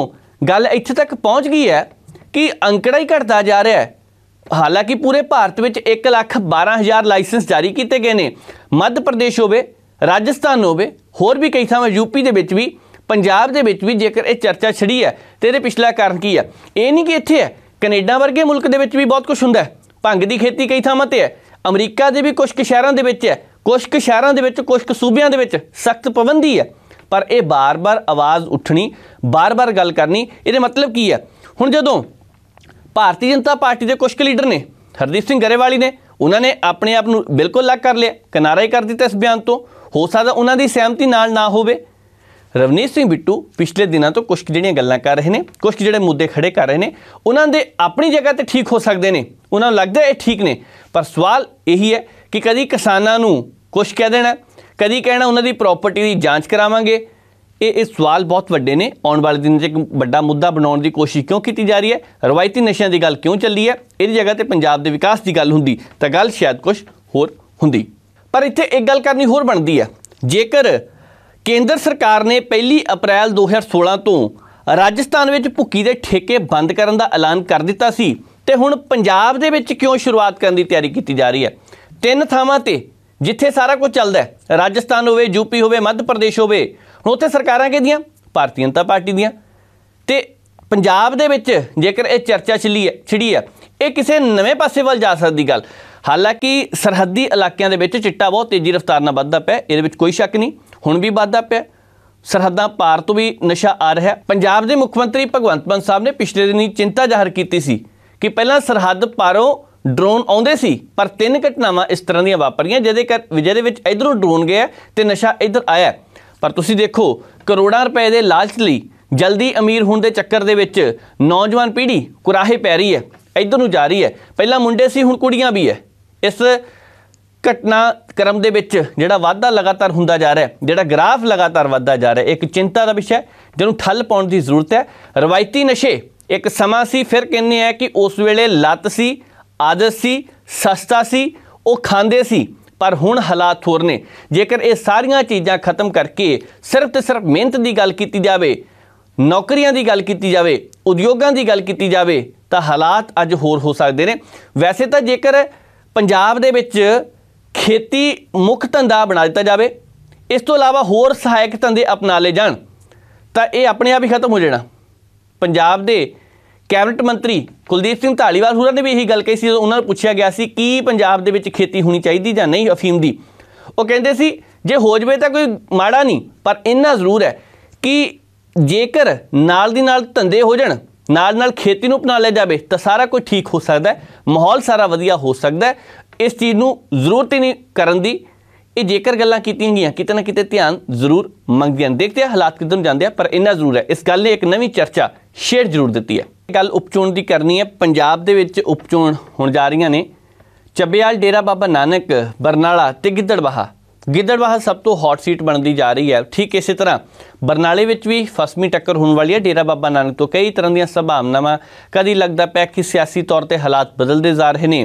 ਗੱਲ ਇੱਥੇ ਤੱਕ ਪਹੁੰਚ ਗਈ ਹੈ ਕਿ ਅੰਕੜਾ ਹੀ ਘਟਦਾ ਜਾ ਰਿਹਾ ਹੈ ਹਾਲਾਂਕਿ ਪੂਰੇ ਭਾਰਤ ਵਿੱਚ 1 ਲੱਖ ਹਜ਼ਾਰ ਲਾਇਸੈਂਸ ਜਾਰੀ ਕੀਤੇ ਗਏ ਨੇ ਮੱਧ ਪ੍ਰਦੇਸ਼ ਹੋਵੇ ਰਾਜਸਥਾਨ ਹੋਵੇ ਹੋਰ ਵੀ ਕਈ ਥਾਵਾਂ ਯੂਪੀ ਦੇ ਵਿੱਚ ਵੀ ਪੰਜਾਬ ਦੇ ਵਿੱਚ ਵੀ ਜੇਕਰ ਇਹ ਚਰਚਾ ਛੜੀ ਹੈ ਤੇ ਇਹਦੇ ਪਿਛਲਾ ਕਾਰਨ ਕੀ ਹੈ ਇਹ ਨਹੀਂ ਕਿ ਇੱਥੇ ਹੈ ਕੈਨੇਡਾ ਵਰਗੇ ਮੁਲਕ ਦੇ ਵਿੱਚ ਵੀ ਬਹੁਤ ਕੁਝ ਹੁੰਦਾ ਹੈ ਭੰਗ ਦੀ ਖੇਤੀ ਕਈ ਥਾਵਾਂ ਤੇ ਹੈ ਅਮਰੀਕਾ ਦੇ ਵੀ ਕੁਝ ਕੁ ਸ਼ਹਿਰਾਂ ਦੇ ਵਿੱਚ ਹੈ ਕੁਝ ਕੁ ਸ਼ਹਿਰਾਂ ਦੇ ਵਿੱਚ ਕੁਝ ਕੁ ਸੂਬਿਆਂ ਦੇ ਵਿੱਚ ਸਖਤ ਪਾਬੰਦੀ ਹੈ ਪਰ ਇਹ ਬਾਰ-ਬਾਰ ਆਵਾਜ਼ ਉੱਠਣੀ ਬਾਰ-ਬਾਰ ਗੱਲ ਕਰਨੀ ਇਹਦੇ ਮਤਲਬ ਕੀ ਹੈ ਹੁਣ ਜਦੋਂ ਭਾਰਤੀ ਜਨਤਾ ਪਾਰਟੀ ਦੇ ਕੁਝ ਕੁ ਲੀਡਰ ਨੇ ਹਰਦੀਪ ਸਿੰਘ ਗਰੇਵਾਲੀ ਨੇ ਉਹਨਾਂ ਨੇ ਆਪਣੇ ਆਪ ਨੂੰ ਬਿਲਕੁਲ ਲੱਗ ਕਰ ਲਿਆ ਕਿਨਾਰਾ ਹੀ ਕਰ ਦਿੱਤਾ ਇਸ ਬਿਆਨ ਤੋਂ ਹੋ ਸਕਦਾ ਉਹਨਾਂ ਦੀ ਸਹਿਮਤੀ ਨਾਲ ਨਾ ਹੋਵੇ ਰਵਨੀਤ ਸਿੰਘ ਬਿੱਟੂ ਪਿਛਲੇ ਦਿਨਾਂ ਤੋਂ ਕੁਝ ਜਿਹੜੀਆਂ ਗੱਲਾਂ ਕਰ ਰਹੇ ਨੇ ਕੁਝ ਜਿਹੜੇ ਮੁੱਦੇ ਖੜੇ ਕਰ ਰਹੇ ਨੇ ਉਹਨਾਂ ਦੇ ਆਪਣੀ ਜਗ੍ਹਾ ਤੇ ਠੀਕ ਹੋ ਸਕਦੇ ਨੇ ਉਹਨਾਂ ਨੂੰ ਲੱਗਦਾ ਇਹ ਠੀਕ ਨੇ ਪਰ ਸਵਾਲ ਇਹੀ ਹੈ ਕਿ ਕਦੀ ਕਿਸਾਨਾਂ ਨੂੰ ਕੁਝ ਕਹਿ ਦੇਣਾ ਕਦੀ ਕਹਿਣਾ ਉਹਨਾਂ ਦੀ ਪ੍ਰਾਪਰਟੀ ਦੀ ਜਾਂਚ ਕਰਾਵਾਂਗੇ ਇਹ ਇਹ ਸਵਾਲ ਬਹੁਤ ਵੱਡੇ ਨੇ ਆਉਣ ਵਾਲੇ ਦਿਨਾਂ 'ਚ ਇੱਕ ਵੱਡਾ ਮੁੱਦਾ ਬਣਾਉਣ ਦੀ ਕੋਸ਼ਿਸ਼ ਕਿਉਂ ਕੀਤੀ ਜਾ ਰਹੀ ਹੈ ਰਵਾਇਤੀ ਨਸ਼ਿਆਂ ਦੀ ਗੱਲ ਕਿਉਂ ਚੱਲੀ ਹੈ ਇਹਦੀ ਜਗ੍ਹਾ ਤੇ ਪੰਜਾਬ ਦੇ ਵਿਕਾਸ ਦੀ ਗੱਲ ਹੁੰਦੀ ਤਾਂ ਗੱਲ ਸ਼ਾਇਦ ਕੁਝ ਹੋਰ ਹੁੰਦੀ ਪਰ ਇੱਥੇ ਇੱਕ ਗੱਲ ਕਰਨੀ ਹੋਰ ਬਣਦੀ ਹੈ ਜੇਕਰ ਕੇਂਦਰ ਸਰਕਾਰ ਨੇ 1 ਅਪ੍ਰੈਲ 2016 ਤੋਂ ਰਾਜਸਥਾਨ ਵਿੱਚ ਭੁੱਕੀ ਦੇ ਠੇਕੇ ਬੰਦ ਕਰਨ ਦਾ ਐਲਾਨ ਕਰ ਦਿੱਤਾ ਸੀ ਤੇ ਹੁਣ ਪੰਜਾਬ ਦੇ ਵਿੱਚ ਕਿਉਂ ਸ਼ੁਰੂਆਤ ਕਰਨ ਦੀ ਤਿਆਰੀ ਕੀਤੀ ਜਾ ਰਹੀ ਹੈ ਤਿੰਨ ਥਾਵਾਂ ਤੇ ਜਿੱਥੇ ਸਾਰਾ ਕੁਝ ਚੱਲਦਾ ਹੈ ਰਾਜਸਥਾਨ ਹੋਵੇ ਯੂਪੀ ਹੋਵੇ ਮੱਧ ਪ੍ਰਦੇਸ਼ ਹੋਵੇ ਹੁਣ ਉੱਥੇ ਸਰਕਾਰਾਂ ਕਿਹਦੀਆਂ ਭਾਰਤੀ ਜਨਤਾ ਪਾਰਟੀ ਦੀਆਂ ਤੇ ਪੰਜਾਬ ਦੇ ਵਿੱਚ ਜੇਕਰ ਇਹ ਚਰਚਾ ਚੱਲੀ ਹੈ ਛਿੜੀ ਹੈ ਇਹ ਕਿਸੇ ਨਵੇਂ ਪਾਸੇ ਵੱਲ ਜਾ ਸਕਦੀ ਗੱਲ ਹਾਲਾਂਕਿ ਸਰਹੱਦੀ ਇਲਾਕਿਆਂ ਦੇ ਵਿੱਚ ਚਿੱਟਾ ਬਹੁਤ ਤੇਜ਼ੀ ਰਫ਼ਤਾਰ ਨਾਲ ਵੱਧਦਾ ਪਿਆ ਇਹਦੇ ਵਿੱਚ ਕੋਈ ਸ਼ੱਕ ਨਹੀਂ ਹੁਣ ਵੀ ਵੱਧਦਾ ਪਿਆ ਸਰਹੱਦਾਂ ਪਾਰ ਤੋਂ ਵੀ ਨਸ਼ਾ ਆ ਰਿਹਾ ਪੰਜਾਬ ਦੇ ਮੁੱਖ ਮੰਤਰੀ ਭਗਵੰਤ ਮਾਨ ਸਾਹਿਬ ਨੇ ਪਿਛਲੇ ਦਿਨੀ ਚਿੰਤਾ ਜ਼ਾਹਰ ਕੀਤੀ ਸੀ ਕਿ ਪਹਿਲਾਂ ਸਰਹੱਦ ਪਾਰੋਂ ਡਰੋਨ ਆਉਂਦੇ ਸੀ ਪਰ ਤਿੰਨ ਘਟਨਾਵਾਂ ਇਸ ਤਰ੍ਹਾਂ ਦੀਆਂ ਵਾਪਰੀਆਂ ਜਿਹਦੇ ਕਰ ਜਿਹਦੇ ਵਿੱਚ ਇਧਰੋਂ ਡਰੋਨ ਗਿਆ ਤੇ ਨਸ਼ਾ ਇਧਰ ਆਇਆ ਪਰ ਤੁਸੀਂ ਦੇਖੋ ਕਰੋੜਾਂ ਰੁਪਏ ਦੇ ਲਾਲਚ ਲਈ ਜਲਦੀ ਅਮੀਰ ਹੋਣ ਦੇ ਚੱਕਰ ਦੇ ਵਿੱਚ ਨੌਜਵਾਨ ਪੀੜ੍ਹੀ ਕੁਰਾਹੇ ਪੈ ਰਹੀ ਹੈ ਇਧਰ ਨੂੰ ਜਾ ਰਹੀ ਹੈ ਪਹਿਲਾਂ ਮੁੰਡੇ ਸੀ ਹੁਣ ਕੁੜੀਆਂ ਵੀ ਹੈ ਇਸ ਘਟਨਾ ਕਰਮ ਦੇ ਵਿੱਚ ਜਿਹੜਾ ਵਾਧਾ ਲਗਾਤਾਰ ਹੁੰਦਾ ਜਾ ਰਿਹਾ ਹੈ ਜਿਹੜਾ ਗ੍ਰਾਫ ਲਗਾਤਾਰ ਵਧਦਾ ਜਾ ਰਿਹਾ ਹੈ ਇੱਕ ਚਿੰਤਾ ਦਾ ਵਿਸ਼ਾ ਜਿਹਨੂੰ ਠੱਲ ਪਾਉਣ ਦੀ ਜ਼ਰੂਰਤ ਹੈ ਰਵਾਇਤੀ ਨਸ਼ੇ ਇੱਕ ਸਮਾਂ ਸੀ ਫਿਰ ਕਹਿੰਨੇ ਆ ਕਿ ਉਸ ਵੇਲੇ ਲੱਤ ਸੀ ਆਦਤ ਸੀ ਸਸਤਾ ਸੀ ਉਹ ਖਾਂਦੇ ਸੀ ਪਰ ਹੁਣ ਹਾਲਾਤ ਹੋਰ ਨੇ ਜੇਕਰ ਇਹ ਸਾਰੀਆਂ ਚੀਜ਼ਾਂ ਖਤਮ ਕਰਕੇ ਸਿਰਫ ਤੇ ਸਿਰਫ ਮਿਹਨਤ ਦੀ ਗੱਲ ਕੀਤੀ ਜਾਵੇ ਨੌਕਰੀਆਂ ਦੀ ਗੱਲ ਕੀਤੀ ਜਾਵੇ ਉਦਯੋਗਾਂ ਦੀ ਗੱਲ ਕੀਤੀ ਜਾਵੇ ਤਾਂ ਹਾਲਾਤ ਅੱਜ ਹੋਰ ਹੋ ਸਕਦੇ ਨੇ ਵੈਸੇ ਤਾਂ ਜੇਕਰ ਪੰਜਾਬ ਦੇ ਵਿੱਚ ਖੇਤੀ ਮੁੱਖ ਧੰਦਾ ਬਣਾ ਦਿੱਤਾ ਜਾਵੇ ਇਸ ਤੋਂ ਇਲਾਵਾ ਹੋਰ ਸਹਾਇਕ ਧੰਦੇ ਅਪਣਾ ਲਏ ਜਾਣ ਤਾਂ ਇਹ ਆਪਣੇ ਆਪ ਹੀ ਖਤਮ ਹੋ ਜਾਣਾ ਪੰਜਾਬ ਦੇ ਕੈਬਨਿਟ ਮੰਤਰੀ ਕੁਲਦੀਪ ਸਿੰਘ ਢਾਲੀਵਾਲ ਹੋਰਾਂ ਨੇ ਵੀ ਇਹੀ ਗੱਲ ਕਹੀ ਸੀ ਜਦੋਂ ਉਹਨਾਂ ਨੂੰ ਪੁੱਛਿਆ ਗਿਆ ਸੀ ਕੀ ਪੰਜਾਬ ਦੇ ਵਿੱਚ ਖੇਤੀ ਹੋਣੀ ਚਾਹੀਦੀ ਜਾਂ ਨਹੀਂ ਅਫੀਮ ਦੀ ਉਹ ਕਹਿੰਦੇ ਸੀ ਜੇ ਹੋ ਜਵੇ ਤਾਂ ਕੋਈ ਮਾੜਾ ਨਹੀਂ ਪਰ ਇੰਨਾ ਜ਼ਰੂਰ ਹੈ ਕਿ ਜੇਕਰ ਨਾਲ ਦੀ ਨਾਲ ਧੰਦੇ ਹੋ ਜਾਣ ਨਾਲ ਨਾਲ ਖੇਤੀ ਨੂੰ ਅਪਣਾ ਲਿਆ ਜਾਵੇ ਤਾਂ ਸਾਰਾ ਕੁਝ ਠੀਕ ਹੋ ਸਕਦਾ ਹੈ ਮਾਹੌਲ ਸਾਰਾ ਵਧੀਆ ਹੋ ਸਕਦਾ ਹੈ ਇਸ ਚੀਜ਼ ਨੂੰ ਜ਼ਰੂਰਤ ਹੀ ਨਹੀਂ ਕਰਨ ਦੀ ਇਹ ਜੇਕਰ ਗੱਲਾਂ ਕੀਤੀਆਂ ਗਈਆਂ ਕਿਤੇ ਨਾ ਕਿਤੇ ਧਿਆਨ ਜ਼ਰੂਰ ਮੰਗਦੀਆਂ ਦੇਖਦੇ ਆ ਹਾਲਾਤ ਕਿਦਾਂ ਜਾਂਦੇ ਆ ਪਰ ਇੰਨਾ ਜ਼ਰੂਰ ਹੈ ਇਸ ਗੱਲ ਨੇ ਇੱਕ ਨਵੀਂ ਚਰਚਾ ਸ਼ੇਅਰ ਜ਼ਰੂਰ ਦਿੱਤੀ ਹੈ ਗੱਲ ਉਪਚੋਣ ਦੀ ਕਰਨੀ ਹੈ ਪੰਜਾਬ ਦੇ ਵਿੱਚ ਉਪਚੋਣ ਹੋਣ ਜਾ ਰਹੀਆਂ ਨੇ ਚੱਬੇਵਾਲ ਡੇਰਾ ਬਾਬਾ ਨਾਨਕ ਬਰਨਾਲਾ ਤੇ ਗਿੱਦੜਵਾਹਾ ਗਿੱਦੜਵਾਹਾ ਸਭ ਤੋਂ ਹੌਟ ਸੀਟ ਬਣਦੀ ਜਾ ਰਹੀ ਹੈ ਠੀਕ ਇਸੇ ਤਰ੍ਹਾਂ ਬਰਨਾਲੇ ਵਿੱਚ ਵੀ ਫਸਮੀ ਟੱਕਰ ਹੋਣ ਵਾਲੀ ਹੈ ਡੇਰਾ ਬਾਬਾ ਨਾਨਕ ਤੋਂ ਕਈ ਤਰ੍ਹਾਂ ਦੀਆਂ ਸੰਭਾਵਨਾਵਾਂ ਕਦੀ ਲੱਗਦਾ ਪਿਆ ਕਿ ਸਿਆਸੀ ਤੌਰ ਤੇ ਹਾਲਾਤ ਬਦਲਦੇ ਜਾ ਰਹੇ ਨੇ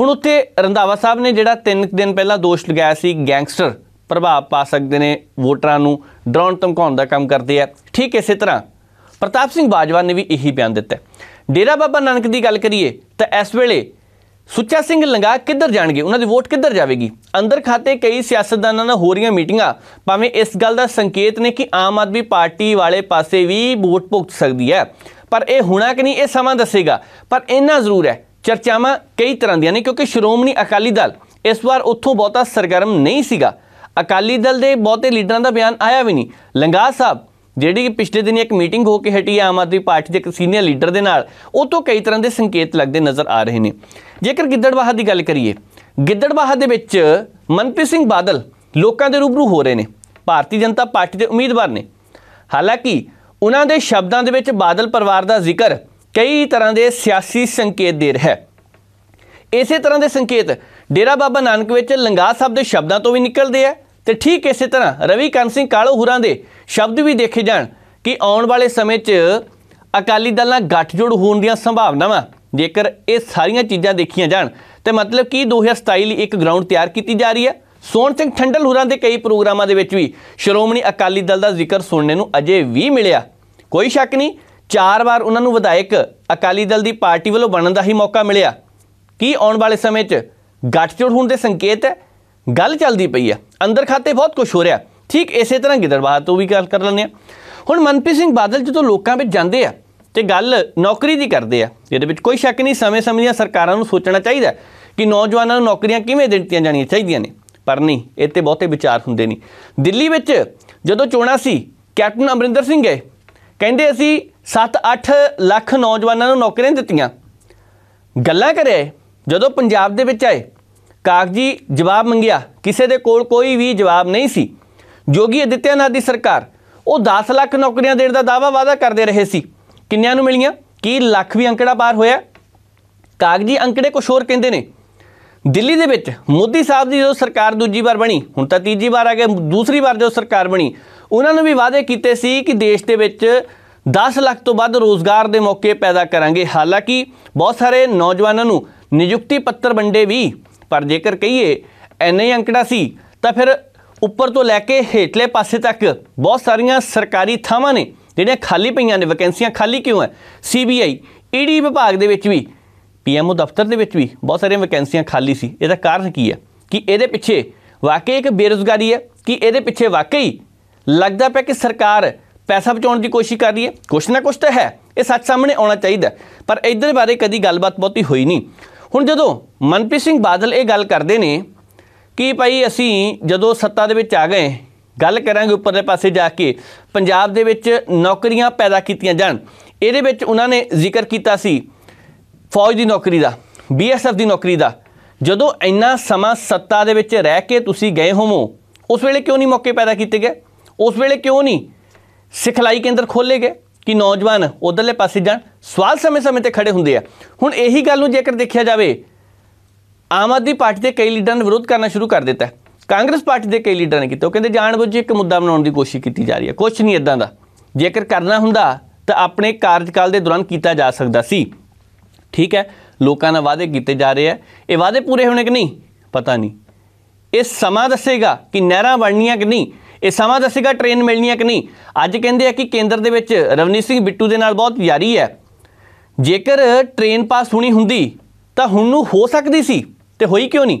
ਹੁਣ ਉੱਥੇ ਰੰਧਾਵਾ ਸਾਹਿਬ ਨੇ ਜਿਹੜਾ 3 ਦਿਨ ਪਹਿਲਾਂ ਦੋਸ਼ ਲਗਾਇਆ ਸੀ ਗੈਂਗਸਟਰ ਪ੍ਰਭਾਵ ਪਾ ਸਕਦੇ ਨੇ ਵੋਟਰਾਂ ਨੂੰ ਡਰਾਉਣ ਧਮਕਾਉਣ ਦਾ ਕੰਮ ਕਰਦੇ ਆ ਠੀਕ ਇਸੇ ਤਰ੍ਹਾਂ ਪ੍ਰਤਾਪ ਸਿੰਘ ਬਾਜਵਾ ਨੇ ਵੀ ਇਹੀ ਬਿਆਨ ਦਿੱਤਾ ਡੇਰਾ ਬਾਬਾ ਨਾਨਕ ਦੀ ਗੱਲ ਕਰੀਏ ਤਾਂ ਇਸ ਵੇਲੇ ਸੁੱਚਾ ਸਿੰਘ ਲੰਗਾ ਕਿੱਧਰ ਜਾਣਗੇ ਉਹਨਾਂ ਦੀ ਵੋਟ ਕਿੱਧਰ ਜਾਵੇਗੀ ਅੰਦਰ ਖਾਤੇ ਕਈ ਸਿਆਸਤਦਾਨਾਂ ਨਾਲ ਹੋ ਰਹੀਆਂ ਮੀਟਿੰਗਾਂ ਭਾਵੇਂ ਇਸ ਗੱਲ ਦਾ ਸੰਕੇਤ ਨੇ ਕਿ ਆਮ ਆਦਮੀ ਪਾਰਟੀ ਵਾਲੇ ਪਾਸੇ ਵੀ ਵੋਟ ਭੁਗਤ ਸਕਦੀ ਹੈ ਪਰ ਇਹ ਹੋਣਾ ਕਿ ਨਹੀਂ ਇਹ ਸਮਾਂ ਦੱਸੇਗਾ ਪਰ ਇੰਨਾ ਜ਼ਰੂਰ ਹੈ ਚਰਚਾਵਾਂ ਕਈ ਤਰ੍ਹਾਂ ਦੀਆਂ ਨੇ ਕਿਉਂਕਿ ਸ਼੍ਰੋਮਣੀ ਅਕਾਲੀ ਦਲ ਇਸ ਵਾਰ ਉੱਥੋਂ ਬਹੁਤਾ ਸਰਗਰਮ ਨਹੀਂ ਸੀਗਾ ਅਕਾਲੀ ਦਲ ਦੇ ਬਹੁਤੇ ਲੀਡਰਾਂ ਦਾ ਬਿਆਨ ਆਇਆ ਵੀ ਨਹੀਂ ਲੰਗਾ ਸਾਹਿਬ ਜਿਹੜੀ ਕਿ ਪਿਛਲੇ ਦਿਨ ਇੱਕ ਮੀਟਿੰਗ ਹੋ ਕੇ ਹਟੀ ਆਮ ਆਦਮੀ ਪਾਰਟੀ ਦੇ ਇੱਕ ਸੀਨੀਅਰ ਲੀਡਰ ਦੇ ਨਾਲ ਉਹ ਤੋਂ ਕਈ ਤਰ੍ਹਾਂ ਦੇ ਸੰਕੇਤ ਲੱਗਦੇ ਨਜ਼ਰ ਆ ਰਹੇ ਨੇ ਜੇਕਰ ਗਿੱਦੜਵਾਹਾ ਦੀ ਗੱਲ ਕਰੀਏ ਗਿੱਦੜਵਾਹਾ ਦੇ ਵਿੱਚ ਮਨਪ੍ਰੀਤ ਸਿੰਘ ਬਾਦਲ ਲੋਕਾਂ ਦੇ ਰੂਬਰੂ ਹੋ ਰਹੇ ਨੇ ਭਾਰਤੀ ਜਨਤਾ ਪਾਰਟੀ ਦੇ ਉਮੀਦਵਾਰ ਨੇ ਹਾਲਾਂਕਿ ਉਹਨਾਂ ਦੇ ਸ਼ਬਦਾਂ ਦੇ ਵਿੱਚ ਬਾਦਲ ਪਰਿਵਾਰ ਦਾ ਜ਼ਿਕਰ ਕਈ ਤਰ੍ਹਾਂ ਦੇ ਸਿਆਸੀ ਸੰਕੇਤ ਦੇ ਰਿਹਾ ਹੈ ਇਸੇ ਤਰ੍ਹਾਂ ਦੇ ਸੰਕੇਤ ਡੇਰਾ ਬਾਬਾ ਨਾਨਕ ਵਿੱਚ ਲੰਗਾਹ ਸਾਹਿਬ ਦੇ ਸ਼ਬਦਾਂ ਤੋਂ ਵੀ ਨਿਕਲਦੇ ਆ ਤੇ ਠੀਕ ਇਸੇ ਤਰ੍ਹਾਂ ਰਵੀ ਕੰਨ ਸਿੰਘ ਕਾਲੋ ਹੁਰਾਂ ਦੇ ਸ਼ਬਦ ਵੀ ਦੇਖੇ ਜਾਣ ਕਿ ਆਉਣ ਵਾਲੇ ਸਮੇਂ 'ਚ ਅਕਾਲੀ ਦਲ ਨਾਲ ਗੱਠਜੋੜ ਹੋਣ ਦੀਆਂ ਸੰਭਾਵਨਾਵਾਂ ਜੇਕਰ ਇਹ ਸਾਰੀਆਂ ਚੀਜ਼ਾਂ ਦੇਖੀਆਂ ਜਾਣ ਤੇ ਮਤਲਬ ਕਿ 2027 ਲਈ ਇੱਕ ਗਰਾਊਂਡ ਤਿਆਰ ਕੀਤੀ ਜਾ ਰਹੀ ਹੈ ਸੋਹਣ ਸਿੰਘ ਠੰਡਲ ਹੁਰਾਂ ਦੇ ਕਈ ਪ੍ਰੋਗਰਾਮਾਂ ਦੇ ਵਿੱਚ ਵੀ ਸ਼੍ਰੋਮਣੀ ਅਕਾਲੀ ਦਲ ਦਾ ਜ਼ਿਕਰ ਸੁਣਨੇ ਨੂੰ ਅਜੇ ਵੀ ਮਿਲਿਆ ਕੋਈ ਸ਼ੱਕ ਨਹੀਂ ਚਾਰ ਵਾਰ ਉਹਨਾਂ ਨੂੰ ਵਿਧਾਇਕ ਅਕਾਲੀ ਦਲ ਦੀ ਪਾਰਟੀ ਵੱਲੋਂ ਬਣਨ ਦਾ ਹੀ ਮੌਕਾ ਮਿਲਿਆ ਕੀ ਆਉਣ ਵਾਲੇ ਸਮੇਂ 'ਚ ਗੱਠਜੋੜ ਹੋਣ ਦੇ ਸੰਕੇਤ ਹੈ ਗੱਲ ਚੱਲਦੀ ਪਈ ਆ ਅੰਦਰ ਖਾਤੇ ਬਹੁਤ ਕੁਝ ਹੋ ਰਿਹਾ ਠੀਕ ਇਸੇ ਤਰ੍ਹਾਂ ਗਿੱਦੜਬਾਹਾ ਤੋਂ ਵੀ ਗੱਲ ਕਰ ਲੈਂਦੇ ਆ ਹੁਣ ਮਨਪ੍ਰੀਤ ਸਿੰਘ ਬਾਦਲ ਜਦੋਂ ਲੋਕਾਂ ਵਿੱਚ ਜਾਂਦੇ ਆ ਤੇ ਗੱਲ ਨੌਕਰੀ ਦੀ ਕਰਦੇ ਆ ਇਹਦੇ ਵਿੱਚ ਕੋਈ ਸ਼ੱਕ ਨਹੀਂ ਸਮੇਂ-ਸਮੇਂ ਦੀਆਂ ਸਰਕਾਰਾਂ ਨੂੰ ਸੋਚਣਾ ਚਾਹੀਦਾ ਕਿ ਨੌਜਵਾਨਾਂ ਨੂੰ ਨੌਕਰੀਆਂ ਕਿਵੇਂ ਦਿੱਤੀਆਂ ਜਾਣੀਆਂ ਚਾਹੀਦੀਆਂ ਨੇ ਪਰ ਨਹੀਂ ਇਹ ਤੇ ਬਹੁਤੇ ਵਿਚਾਰ ਹੁੰਦੇ ਨਹੀਂ ਦਿੱਲੀ ਵਿੱਚ ਜਦੋਂ ਚੋਣਾਂ ਸੀ ਕੈਪਟਨ ਅਮਰਿੰਦਰ ਸਿੰਘ ਗਏ ਕਹਿੰਦੇ ਅਸੀਂ 7-8 ਲੱਖ ਨੌਜਵਾਨਾਂ ਨੂੰ ਨੌਕਰੀਆਂ ਦਿੱਤੀਆਂ ਗੱਲਾਂ ਕਰੇ ਜਦੋਂ ਪੰਜਾਬ ਦੇ ਵਿੱਚ ਆਏ ਕਾਗਜੀ ਜਵਾਬ ਮੰਗਿਆ ਕਿਸੇ ਦੇ ਕੋਲ ਕੋਈ ਵੀ ਜਵਾਬ ਨਹੀਂ ਸੀ ਜੋਗੀ ਅਦਿੱਤਿਆਨਾਥ ਦੀ ਸਰਕਾਰ ਉਹ 10 ਲੱਖ ਨੌਕਰੀਆਂ ਦੇਣ ਦਾ ਦਾਵਾ ਵਾਦਾ ਕਰਦੇ ਰਹੇ ਸੀ ਕਿੰਨਿਆਂ ਨੂੰ ਮਿਲੀਆਂ ਕੀ ਲੱਖ ਵੀ ਅੰਕੜਾ ਪਾਰ ਹੋਇਆ ਕਾਗਜੀ ਅੰਕੜੇ ਕੁਝ ਹੋਰ ਕਹਿੰਦੇ ਨੇ ਦਿੱਲੀ ਦੇ ਵਿੱਚ ਮੋਦੀ ਸਾਹਿਬ ਦੀ ਜੋ ਸਰਕਾਰ ਦੂਜੀ ਵਾਰ ਬਣੀ ਹੁਣ ਤਾਂ ਤੀਜੀ ਵਾਰ ਆ ਕੇ ਦੂਸਰੀ ਵਾਰ ਜੋ ਸਰਕਾਰ ਬਣੀ ਉਹਨਾਂ ਨੇ ਵੀ ਵਾਅਦੇ ਕੀਤੇ ਸੀ ਕਿ ਦੇਸ਼ ਦੇ ਵਿੱਚ 10 ਲੱਖ ਤੋਂ ਵੱਧ ਰੋਜ਼ਗਾਰ ਦੇ ਮੌਕੇ ਪੈਦਾ ਕਰਾਂਗੇ ਹਾਲਾਂਕਿ ਬਹੁਤ ਸਾਰੇ ਨੌਜਵਾਨਾਂ ਨੂੰ ਨਿਯੁਕਤੀ ਪੱਤਰ ਵੰਡੇ ਵੀ ਪਰ ਜੇਕਰ ਕਹੀਏ ਐਨੇ ਅੰਕੜਾ ਸੀ ਤਾਂ ਫਿਰ ਉੱਪਰ ਤੋਂ ਲੈ ਕੇ ਹੇਠਲੇ ਪਾਸੇ ਤੱਕ ਬਹੁਤ ਸਾਰੀਆਂ ਸਰਕਾਰੀ ਥਾਵਾਂ ਨੇ ਜਿਹੜੀਆਂ ਖਾਲੀ ਪਈਆਂ ਨੇ ਵੈਕੈਂਸੀਆਂ ਖਾਲੀ ਕਿਉਂ ਹੈ ਸੀਬੀਆਈ ਈਡੀ e ਵਿਭਾਗ ਦੇ ਵਿੱਚ ਵੀ ਪੀਐਮਓ ਦਫ਼ਤਰ ਦੇ ਵਿੱਚ ਵੀ ਬਹੁਤ ਸਾਰੀਆਂ ਵੈਕੈਂਸੀਆਂ ਖਾਲੀ ਸੀ ਇਹਦਾ ਕਾਰਨ ਕੀ ਹੈ ਕਿ ਇਹਦੇ ਪਿੱਛੇ ਵਾਕਈ ਇੱਕ ਬੇਰੋਜ਼ਗਾਰੀ ਹੈ ਕਿ ਇਹਦੇ ਪਿੱਛੇ ਵਾਕਈ ਲੱਗਦਾ ਪਿਆ ਕਿ ਸਰਕਾਰ ਪੈਸਾ ਬਚਾਉਣ ਦੀ ਕੋਸ਼ਿਸ਼ ਕਰ ਰਹੀ ਹੈ ਕੁਛ ਨਾ ਕੁਛ ਤਾਂ ਹੈ ਇਹ ਸੱਚ ਸਾਹਮਣੇ ਆਉਣਾ ਚਾਹੀਦਾ ਪਰ ਇਧਰ ਬਾਰੇ ਕਦੀ ਗੱਲਬਾਤ ਬਹੁਤੀ ਹੋਈ ਨਹੀਂ ਹੁਣ ਜਦੋਂ ਮਨਪ੍ਰੀਤ ਸਿੰਘ ਬਾਦਲ ਇਹ ਗੱਲ ਕਰਦੇ ਨੇ ਕਿ ਭਾਈ ਅਸੀਂ ਜਦੋਂ ਸੱਤਾ ਦੇ ਵਿੱਚ ਆ ਗਏ ਗੱਲ ਕਰਾਂਗੇ ਉੱਪਰਲੇ ਪਾਸੇ ਜਾ ਕੇ ਪੰਜਾਬ ਦੇ ਵਿੱਚ ਨੌਕਰੀਆਂ ਪੈਦਾ ਕੀਤੀਆਂ ਜਾਣ ਇਹਦੇ ਵਿੱਚ ਉਹਨਾਂ ਨੇ ਜ਼ਿਕਰ ਕੀਤਾ ਸੀ ਫੌਜ ਦੀ ਨੌਕਰੀ ਦਾ ਬੀਐਸਐਫ ਦੀ ਨੌਕਰੀ ਦਾ ਜਦੋਂ ਇੰਨਾ ਸਮਾਂ ਸੱਤਾ ਦੇ ਵਿੱਚ ਰਹਿ ਕੇ ਤੁਸੀਂ ਗਏ ਹੋਵੋ ਉਸ ਵੇਲੇ ਕਿਉਂ ਨਹੀਂ ਮੌਕੇ ਪੈਦਾ ਕੀਤੇ ਗਏ ਉਸ ਵੇਲੇ ਕਿਉਂ ਨਹੀਂ ਸਿਖਲਾਈ ਕੇਂਦਰ ਖੋਲੇ ਗਏ ਕਿ ਨੌਜਵਾਨ ਉਧਰਲੇ ਪਾਸੇ ਜਾਣ ਸਵਾਲ ਸਮੇਂ-ਸਮੇਂ ਤੇ ਖੜੇ ਹੁੰਦੇ ਆ ਹੁਣ ਇਹੀ ਗੱਲ ਨੂੰ ਜੇਕਰ ਦੇਖਿਆ ਜਾਵੇ ਆਮ ਆਦਮੀ ਪਾਰਟੀ ਦੇ ਕਈ ਲੀਡਰਾਂ ਨੇ ਵਿਰੋਧ ਕਰਨਾ ਸ਼ੁਰੂ ਕਰ ਦਿੱਤਾ ਕਾਂਗਰਸ ਪਾਰਟੀ ਦੇ ਕਈ ਲੀਡਰਾਂ ਨੇ ਕੀਤਾ ਉਹ ਕਹਿੰਦੇ ਜਾਣਬੁੱਝ ਇੱਕ ਮੁੱਦਾ ਬਣਾਉਣ ਦੀ ਕੋਸ਼ਿਸ਼ ਕੀਤੀ ਜਾ ਰਹੀ ਹੈ ਕੁਝ ਨਹੀਂ ਇਦਾਂ ਦਾ ਜੇਕਰ ਕਰਨਾ ਹੁੰਦਾ ਤਾਂ ਆਪਣੇ ਕਾਰਜਕਾਲ ਦੇ ਦੌਰਾਨ ਕੀਤਾ ਜਾ ਸਕਦਾ ਸੀ ਠੀਕ ਹੈ ਲੋਕਾਂ ਨਾਲ ਵਾਅਦੇ ਕੀਤੇ ਜਾ ਰਹੇ ਆ ਇਹ ਵਾਅਦੇ ਪੂਰੇ ਹੋਣੇ ਕਿ ਨਹੀਂ ਪਤਾ ਨਹੀਂ ਇਹ ਸਮਾਂ ਦੱਸੇਗਾ ਕਿ ਨਹਿਰਾਂ ਬਣਨੀਆਂ ਕਿ ਨਹੀਂ ਇਹ ਸਮਾਂ ਦੱਸੇਗਾ ਟ੍ਰੇਨ ਮਿਲਣੀ ਹੈ ਕਿ ਨਹੀਂ ਅੱਜ ਕਹਿੰਦੇ ਆ ਕਿ ਕੇਂਦਰ ਦੇ ਵਿੱਚ ਰਵਨੀਤ ਸਿੰਘ ਬਿੱਟੂ ਦੇ ਨਾਲ ਬਹੁਤ ਯਾਰੀ ਹੈ ਜੇਕਰ ਟ੍ਰੇਨ ਪਾਸ ਹੋਣੀ ਹੁੰਦੀ ਤਾਂ ਹੁਣ ਨੂੰ ਹੋ ਸਕਦੀ ਸੀ ਤੇ ਹੋਈ ਕਿਉਂ ਨਹੀਂ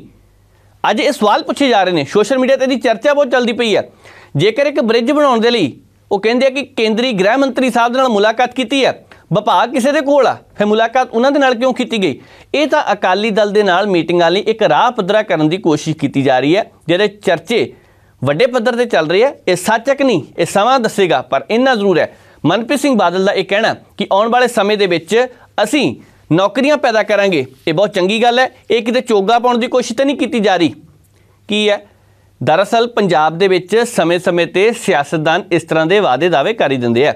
ਅੱਜ ਇਹ ਸਵਾਲ ਪੁੱਛੇ ਜਾ ਰਹੇ ਨੇ ਸੋਸ਼ਲ ਮੀਡੀਆ ਤੇ ਇਹਦੀ ਚਰਚਾ ਬਹੁਤ ਚੱਲਦੀ ਪਈ ਹੈ ਜੇਕਰ ਇੱਕ ਬ੍ਰਿਜ ਬਣਾਉਣ ਦੇ ਲਈ ਉਹ ਕਹਿੰਦੇ ਆ ਕਿ ਕੇਂਦਰੀ ਗ੍ਰਹਿ ਮੰਤਰੀ ਸਾਹਿਬ ਨਾਲ ਮੁਲਾਕਾਤ ਕੀਤੀ ਹੈ ਵਿਭਾਗ ਕਿਸੇ ਦੇ ਕੋਲ ਆ ਫਿਰ ਮੁਲਾਕਾਤ ਉਹਨਾਂ ਦੇ ਨਾਲ ਕਿਉਂ ਕੀਤੀ ਗਈ ਇਹ ਤਾਂ ਅਕਾਲੀ ਦਲ ਦੇ ਨਾਲ ਮੀਟਿੰਗਾਂ ਲਈ ਇੱਕ ਰਾਹ ਪੱਧਰਾ ਕਰਨ ਦੀ ਕੋਸ਼ਿਸ਼ ਕੀਤੀ ਜਾ ਰਹੀ ਹੈ ਜਿਹੜੇ ਚਰਚੇ ਵੱਡੇ ਪੱਧਰ ਤੇ ਚੱਲ ਰਹੀ ਹੈ ਇਹ ਸੱਚ ਹੈ ਕਿ ਨਹੀਂ ਇਹ ਸਮਾਂ ਦੱਸੇਗਾ ਪਰ ਇੰਨਾ ਜ਼ਰੂਰ ਹੈ ਮਨਪ੍ਰੀਤ ਸਿੰਘ ਬਾਦਲ ਦਾ ਇਹ ਕਹਿਣਾ ਕਿ ਆਉਣ ਵਾਲੇ ਸਮੇਂ ਦੇ ਵਿੱਚ ਅਸੀਂ ਨੌਕਰੀਆਂ ਪੈਦਾ ਕਰਾਂਗੇ ਇਹ ਬਹੁਤ ਚੰਗੀ ਗੱਲ ਹੈ ਇਹ ਕਿਤੇ ਚੋਗਾ ਪਾਉਣ ਦੀ ਕੋਸ਼ਿਸ਼ ਤਾਂ ਨਹੀਂ ਕੀਤੀ ਜਾ ਰਹੀ ਕੀ ਹੈ ਦਰਅਸਲ ਪੰਜਾਬ ਦੇ ਵਿੱਚ ਸਮੇਂ-ਸਮੇਂ ਤੇ ਸਿਆਸਤਦਾਨ ਇਸ ਤਰ੍ਹਾਂ ਦੇ ਵਾਅਦੇ ਦਾਅਵੇ ਕਰੀ ਦਿੰਦੇ ਆ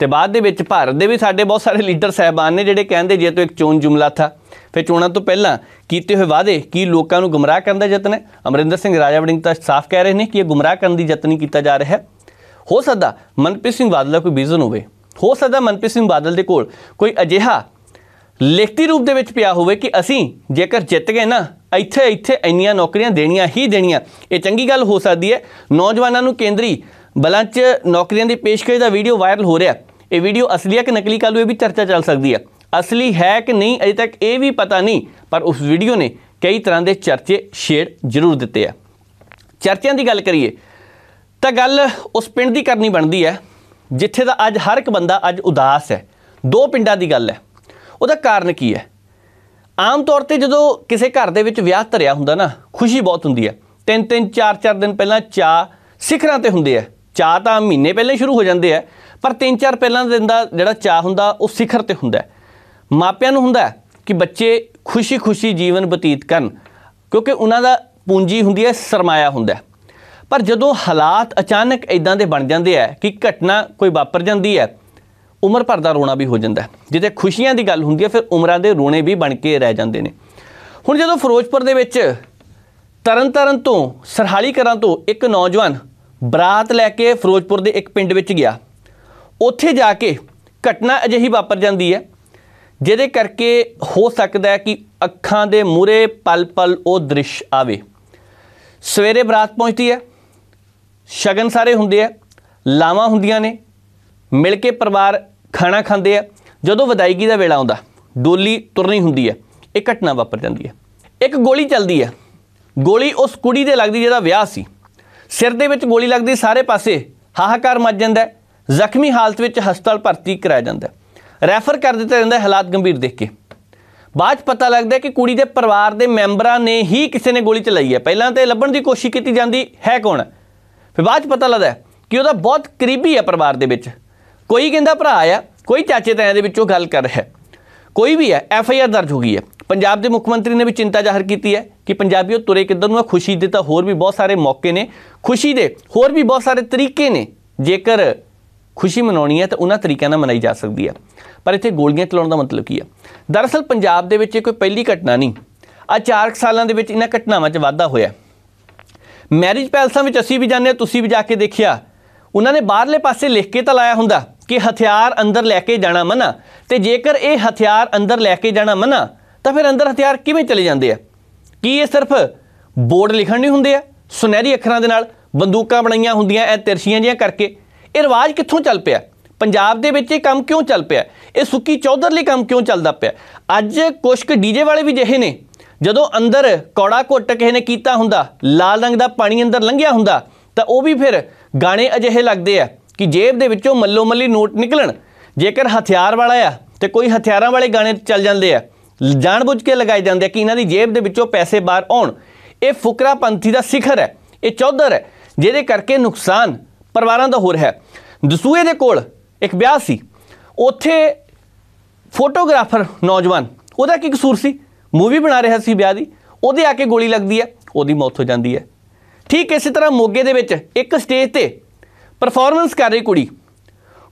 ਤੇ ਬਾਅਦ ਦੇ ਵਿੱਚ ਭਾਰਤ ਦੇ ਵੀ ਸਾਡੇ ਬਹੁਤ ਸਾਰੇ ਲੀਡਰ ਸਹਿਬਾਨ ਨੇ ਜਿਹੜੇ ਕਹਿੰਦੇ ਜੇ ਤੋ ਇੱਕ ਚੋਣ ਜੁਮਲਾ ਥਾ ਫਿਰ ਚੋਣਾਂ ਤੋਂ ਪਹਿਲਾਂ ਕੀਤੇ ਹੋਏ ਵਾਅਦੇ ਕੀ ਲੋਕਾਂ ਨੂੰ ਗੁੰਮਰਾਹ ਕਰਨ ਦਾ ਯਤਨ ਹੈ ਅਮਰਿੰਦਰ ਸਿੰਘ ਰਾਜਾ ਵੜਿੰਗ ਤਾਂ ਸਾਫ਼ ਕਹਿ ਰਹੇ ਨੇ ਕਿ ਇਹ ਗੁੰਮਰਾਹ ਕਰਨ ਦੀ ਯਤਨ ਕੀਤਾ ਜਾ ਰਿਹਾ ਹੈ ਹੋ ਸਕਦਾ ਮਨਪ੍ਰੀਤ ਸਿੰਘ ਬਾਦਲ ਦਾ ਕੋਈ ਵਿਜ਼ਨ ਹੋਵੇ ਹੋ ਸਕਦਾ ਮਨਪ੍ਰੀਤ ਸਿੰਘ ਬਾਦਲ ਦੇ ਕੋਲ ਕੋਈ ਅਜਿਹਾ ਲਿਖਤੀ ਰੂਪ ਦੇ ਵਿੱਚ ਪਿਆ ਹੋਵੇ ਕਿ ਅਸੀਂ ਜੇਕਰ ਜਿੱਤ ਗਏ ਨਾ ਇੱਥੇ ਇੱਥੇ ਇੰਨੀਆਂ ਨੌਕਰੀਆਂ ਦੇਣੀਆਂ ਹੀ ਦੇਣੀਆਂ ਇਹ ਚੰਗੀ ਗੱਲ ਹੋ ਸਕਦੀ ਹੈ ਨੌਜਵਾਨਾਂ ਨੂੰ ਕੇਂਦਰੀ ਬਲਾਂ 'ਚ ਨੌਕਰੀਆਂ ਦੀ ਪੇਸ਼ਕਸ਼ ਦਾ ਵੀਡੀਓ ਵਾਇਰਲ ਹੋ ਰਿਹਾ ਇਹ ਵੀਡੀਓ ਅਸਲੀ ਹੈ ਕਿ ਨਕਲੀ ਕਾਲੂ ਇਹ ਵੀ ਚਰਚਾ ਚੱਲ ਸਕਦੀ ਹੈ ਅਸਲੀ ਹੈ ਕਿ ਨਹੀਂ ਅਜੇ ਤੱਕ ਇਹ ਵੀ ਪਤਾ ਨਹੀਂ ਪਰ ਉਸ ਵੀਡੀਓ ਨੇ ਕਈ ਤਰ੍ਹਾਂ ਦੇ ਚਰਚੇ ਸ਼ੇਅਰ ਜ਼ਰੂਰ ਦਿੱਤੇ ਆ ਚਰਚਿਆਂ ਦੀ ਗੱਲ ਕਰੀਏ ਤਾਂ ਗੱਲ ਉਸ ਪਿੰਡ ਦੀ ਕਰਨੀ ਬਣਦੀ ਹੈ ਜਿੱਥੇ ਦਾ ਅੱਜ ਹਰ ਇੱਕ ਬੰਦਾ ਅੱਜ ਉਦਾਸ ਹੈ ਦੋ ਪਿੰਡਾਂ ਦੀ ਗੱਲ ਹੈ ਉਹਦਾ ਕਾਰਨ ਕੀ ਹੈ ਆਮ ਤੌਰ ਤੇ ਜਦੋਂ ਕਿਸੇ ਘਰ ਦੇ ਵਿੱਚ ਵਿਆਹ ਧਰਿਆ ਹੁੰਦਾ ਨਾ ਖੁਸ਼ੀ ਬਹੁਤ ਹੁੰਦੀ ਹੈ ਤਿੰਨ ਤਿੰਨ ਚਾਰ ਚਾਰ ਦਿਨ ਪਹਿਲਾਂ ਚਾ ਸਿਖਰਾਂ ਤੇ ਹੁੰਦੇ ਆ ਚਾ ਤਾਂ ਮਹੀਨੇ ਪਹਿਲਾਂ ਸ਼ੁਰੂ ਹੋ ਜਾਂਦੇ ਆ ਪਰ 3-4 ਪਹਿਲਾਂ ਦਿਨ ਦਾ ਜਿਹੜਾ ਚਾਹ ਹੁੰਦਾ ਉਹ ਸਿਖਰ ਤੇ ਹੁੰਦਾ ਮਾਪਿਆਂ ਨੂੰ ਹੁੰਦਾ ਕਿ ਬੱਚੇ ਖੁਸ਼ੀ-ਖੁਸ਼ੀ ਜੀਵਨ ਬਤੀਤ ਕਰਨ ਕਿਉਂਕਿ ਉਹਨਾਂ ਦਾ ਪੂੰਜੀ ਹੁੰਦੀ ਹੈ ਸਰਮਾਇਆ ਹੁੰਦਾ ਪਰ ਜਦੋਂ ਹਾਲਾਤ ਅਚਾਨਕ ਇਦਾਂ ਦੇ ਬਣ ਜਾਂਦੇ ਆ ਕਿ ਘਟਨਾ ਕੋਈ ਵਾਪਰ ਜਾਂਦੀ ਹੈ ਉਮਰ ਭਰ ਦਾ ਰੋਣਾ ਵੀ ਹੋ ਜਾਂਦਾ ਜਿੱਤੇ ਖੁਸ਼ੀਆਂ ਦੀ ਗੱਲ ਹੁੰਦੀ ਹੈ ਫਿਰ ਉਮਰਾਂ ਦੇ ਰੋਣੇ ਵੀ ਬਣ ਕੇ ਰਹਿ ਜਾਂਦੇ ਨੇ ਹੁਣ ਜਦੋਂ ਫਿਰੋਜ਼ਪੁਰ ਦੇ ਵਿੱਚ ਤਰਨਤਾਰਨ ਤੋਂ ਸਰਹਾਲੀ ਕਰਾਂ ਤੋਂ ਇੱਕ ਨੌਜਵਾਨ ਬਰਾਤ ਲੈ ਕੇ ਫਿਰੋਜ਼ਪੁਰ ਦੇ ਇੱਕ ਪਿੰਡ ਵਿੱਚ ਗਿਆ ਉੱਥੇ ਜਾ ਕੇ ਘਟਨਾ ਅਜਿਹੀ ਵਾਪਰ ਜਾਂਦੀ ਹੈ ਜਿਹਦੇ ਕਰਕੇ ਹੋ ਸਕਦਾ ਹੈ ਕਿ ਅੱਖਾਂ ਦੇ ਮੂਰੇ ਪਲ-ਪਲ ਉਹ ਦ੍ਰਿਸ਼ ਆਵੇ ਸਵੇਰੇ ਬਰਾਤ ਪਹੁੰਚਦੀ ਹੈ ਸ਼ਗਨ ਸਾਰੇ ਹੁੰਦੇ ਆ ਲਾਵਾਂ ਹੁੰਦੀਆਂ ਨੇ ਮਿਲ ਕੇ ਪਰਿਵਾਰ ਖਾਣਾ ਖਾਂਦੇ ਆ ਜਦੋਂ ਵਿਦਾਇਗੀ ਦਾ ਵੇਲਾ ਆਉਂਦਾ ਡੋਲੀ ਤੁਰਨੀ ਹੁੰਦੀ ਹੈ ਇਹ ਘਟਨਾ ਵਾਪਰ ਜਾਂਦੀ ਹੈ ਇੱਕ ਗੋਲੀ ਚੱਲਦੀ ਹੈ ਗੋਲੀ ਉਸ ਕੁੜੀ ਦੇ ਲੱਗਦੀ ਜਿਹਦਾ ਵਿਆਹ ਸੀ ਸਿਰ ਦੇ ਵਿੱਚ ਗੋਲੀ ਲੱਗਦੀ ਸਾਰੇ ਪਾਸੇ ਹਾਹਾਕਾਰ ਮੱਚ ਜਾਂਦਾ ਜ਼ਖਮੀ ਹਾਲਤ ਵਿੱਚ ਹਸਪਤਾਲ ਭਰਤੀ ਕਰਾਇਆ ਜਾਂਦਾ ਰੈਫਰ ਕਰ ਦਿੱਤਾ ਜਾਂਦਾ ਹਾਲਾਤ ਗੰਭੀਰ ਦੇਖ ਕੇ ਬਾਅਦ ਪਤਾ ਲੱਗਦਾ ਕਿ ਕੁੜੀ ਦੇ ਪਰਿਵਾਰ ਦੇ ਮੈਂਬਰਾਂ ਨੇ ਹੀ ਕਿਸੇ ਨੇ ਗੋਲੀ ਚਲਾਈ ਹੈ ਪਹਿਲਾਂ ਤੇ ਲੱਭਣ ਦੀ ਕੋਸ਼ਿਸ਼ ਕੀਤੀ ਜਾਂਦੀ ਹੈ ਕੌਣ ਫਿਰ ਬਾਅਦ ਪਤਾ ਲੱਗਦਾ ਕਿ ਉਹਦਾ ਬਹੁਤ ਕਰੀਬੀ ਹੈ ਪਰਿਵਾਰ ਦੇ ਵਿੱਚ ਕੋਈ ਕਹਿੰਦਾ ਭਰਾ ਆ ਕੋਈ ਚਾਚੇ ਤਾਇਆਂ ਦੇ ਵਿੱਚੋਂ ਗੱਲ ਕਰ ਰਿਹਾ ਕੋਈ ਵੀ ਹੈ ਐਫ ਆਈ ਆਰ ਦਰਜ ਹੋ ਗਈ ਹੈ ਪੰਜਾਬ ਦੇ ਮੁੱਖ ਮੰਤਰੀ ਨੇ ਵੀ ਚਿੰਤਾ ਜ਼ਾਹਰ ਕੀਤੀ ਹੈ ਕਿ ਪੰਜਾਬੀਓ ਤੁਰੇ ਕਿੱਧਰ ਨੂੰ ਆ ਖੁਸ਼ੀ ਦੇ ਤਾਂ ਹੋਰ ਵੀ ਬਹੁਤ ਸਾਰੇ ਮੌਕੇ ਨੇ ਖੁਸ਼ੀ ਦੇ ਹੋਰ ਵੀ ਬਹੁਤ ਸਾਰੇ ਤਰੀਕੇ ਨੇ ਜੇਕਰ ਖੁਸ਼ੀ ਮਨਾਉਣੀ ਹੈ ਤਾਂ ਉਹਨਾਂ ਤਰੀਕਿਆਂ ਨਾਲ ਮਨਾਈ ਜਾ ਸਕਦੀ ਹੈ ਪਰ ਇੱਥੇ ਗੋਲੀਆਂ ਚਲਾਉਣ ਦਾ ਮਤਲਬ ਕੀ ਹੈ ਦਰਅਸਲ ਪੰਜਾਬ ਦੇ ਵਿੱਚ ਇਹ ਕੋਈ ਪਹਿਲੀ ਘਟਨਾ ਨਹੀਂ ਆ ਚਾਰ ਸਾਲਾਂ ਦੇ ਵਿੱਚ ਇਹਨਾਂ ਘਟਨਾਵਾਂ 'ਚ ਵਾਧਾ ਹੋਇਆ ਮੈਰਿਜ ਪੈਲਸਾਂ ਵਿੱਚ ਅਸੀਂ ਵੀ ਜਾਂਦੇ ਹਾਂ ਤੁਸੀਂ ਵੀ ਜਾ ਕੇ ਦੇਖਿਆ ਉਹਨਾਂ ਨੇ ਬਾਹਰਲੇ ਪਾਸੇ ਲਿਖ ਕੇ ਤਾਂ ਲਾਇਆ ਹੁੰਦਾ ਕਿ ਹਥਿਆਰ ਅੰਦਰ ਲੈ ਕੇ ਜਾਣਾ ਮਨਾ ਤੇ ਜੇਕਰ ਇਹ ਹਥਿਆਰ ਅੰਦਰ ਲੈ ਕੇ ਜਾਣਾ ਮਨਾ ਤਾਂ ਫਿਰ ਅੰਦਰ ਹਥਿਆਰ ਕਿਵੇਂ ਚਲੇ ਜਾਂਦੇ ਆ ਕੀ ਇਹ ਸਿਰਫ ਬੋਰਡ ਲਿਖਣ ਨਹੀਂ ਹੁੰਦੇ ਆ ਸੁਨਹਿਰੀ ਅੱਖਰਾਂ ਦੇ ਨਾਲ ਬੰਦੂਕਾਂ ਬਣਾਈਆਂ ਹੁੰਦੀਆਂ ਐ ਤਿਰਸ਼ੀਆਂ ਜੀਆਂ ਕਰਕੇ ਇਹ ਰਿਵਾਜ ਕਿੱਥੋਂ ਚੱਲ ਪਿਆ ਪੰਜਾਬ ਦੇ ਵਿੱਚ ਇਹ ਕੰਮ ਕਿਉਂ ਚੱਲ ਪਿਆ ਇਹ ਸੁੱਕੀ ਚੌਧਰਲੀ ਕੰਮ ਕਿਉਂ ਚੱਲਦਾ ਪਿਆ ਅੱਜ ਕੁਝ ਕੁ ਡੀਜੇ ਵਾਲੇ ਵੀ ਜਿਹੇ ਨੇ ਜਦੋਂ ਅੰਦਰ ਕੌੜਾ ਘੁੱਟ ਕਿਸੇ ਨੇ ਕੀਤਾ ਹੁੰਦਾ ਲਾਲ ਰੰਗ ਦਾ ਪਾਣੀ ਅੰਦਰ ਲੰਘਿਆ ਹੁੰਦਾ ਤਾਂ ਉਹ ਵੀ ਫਿਰ ਗਾਣੇ ਅਜਿਹੇ ਲੱਗਦੇ ਆ ਕਿ ਜੇਬ ਦੇ ਵਿੱਚੋਂ ਮੱਲੋ ਮੱਲੀ ਨੋਟ ਨਿਕਲਣ ਜੇਕਰ ਹਥਿਆਰ ਵਾਲਾ ਆ ਤੇ ਕੋਈ ਹਥਿਆਰਾਂ ਵਾਲੇ ਗਾਣੇ ਚੱਲ ਜਾਂਦੇ ਆ ਜਾਣਬੁੱਝ ਕੇ ਲਗਾਏ ਜਾਂਦੇ ਆ ਕਿ ਇਹਨਾਂ ਦੀ ਜੇਬ ਦੇ ਵਿੱਚੋਂ ਪੈਸੇ ਬਾਹਰ ਆਉਣ ਇਹ ਫੁਕਰਾਪੰਥੀ ਦਾ ਸਿਖਰ ਹੈ ਇਹ ਚੌਧਰ ਹੈ ਜਿਹਦੇ ਕਰਕੇ ਨੁਕਸਾਨ ਪਰਿਵਾਰਾਂ ਦਾ ਹੋ ਰਿਹਾ ਦਸੂਏ ਦੇ ਕੋਲ ਇੱਕ ਵਿਆਹ ਸੀ ਉੱਥੇ ਫੋਟੋਗ੍ਰਾਫਰ ਨੌਜਵਾਨ ਉਹਦਾ ਕੀ ਕਸੂਰ ਸੀ ਮੂਵੀ ਬਣਾ ਰਿਹਾ ਸੀ ਵਿਆਹ ਦੀ ਉਹਦੇ ਆ ਕੇ ਗੋਲੀ ਲੱਗਦੀ ਹੈ ਉਹਦੀ ਮੌਤ ਹੋ ਜਾਂਦੀ ਹੈ ਠੀਕ ਇਸੇ ਤਰ੍ਹਾਂ ਮੋਗੇ ਦੇ ਵਿੱਚ ਇੱਕ ਸਟੇਜ ਤੇ ਪਰਫਾਰਮੈਂਸ ਕਰ ਰਹੀ ਕੁੜੀ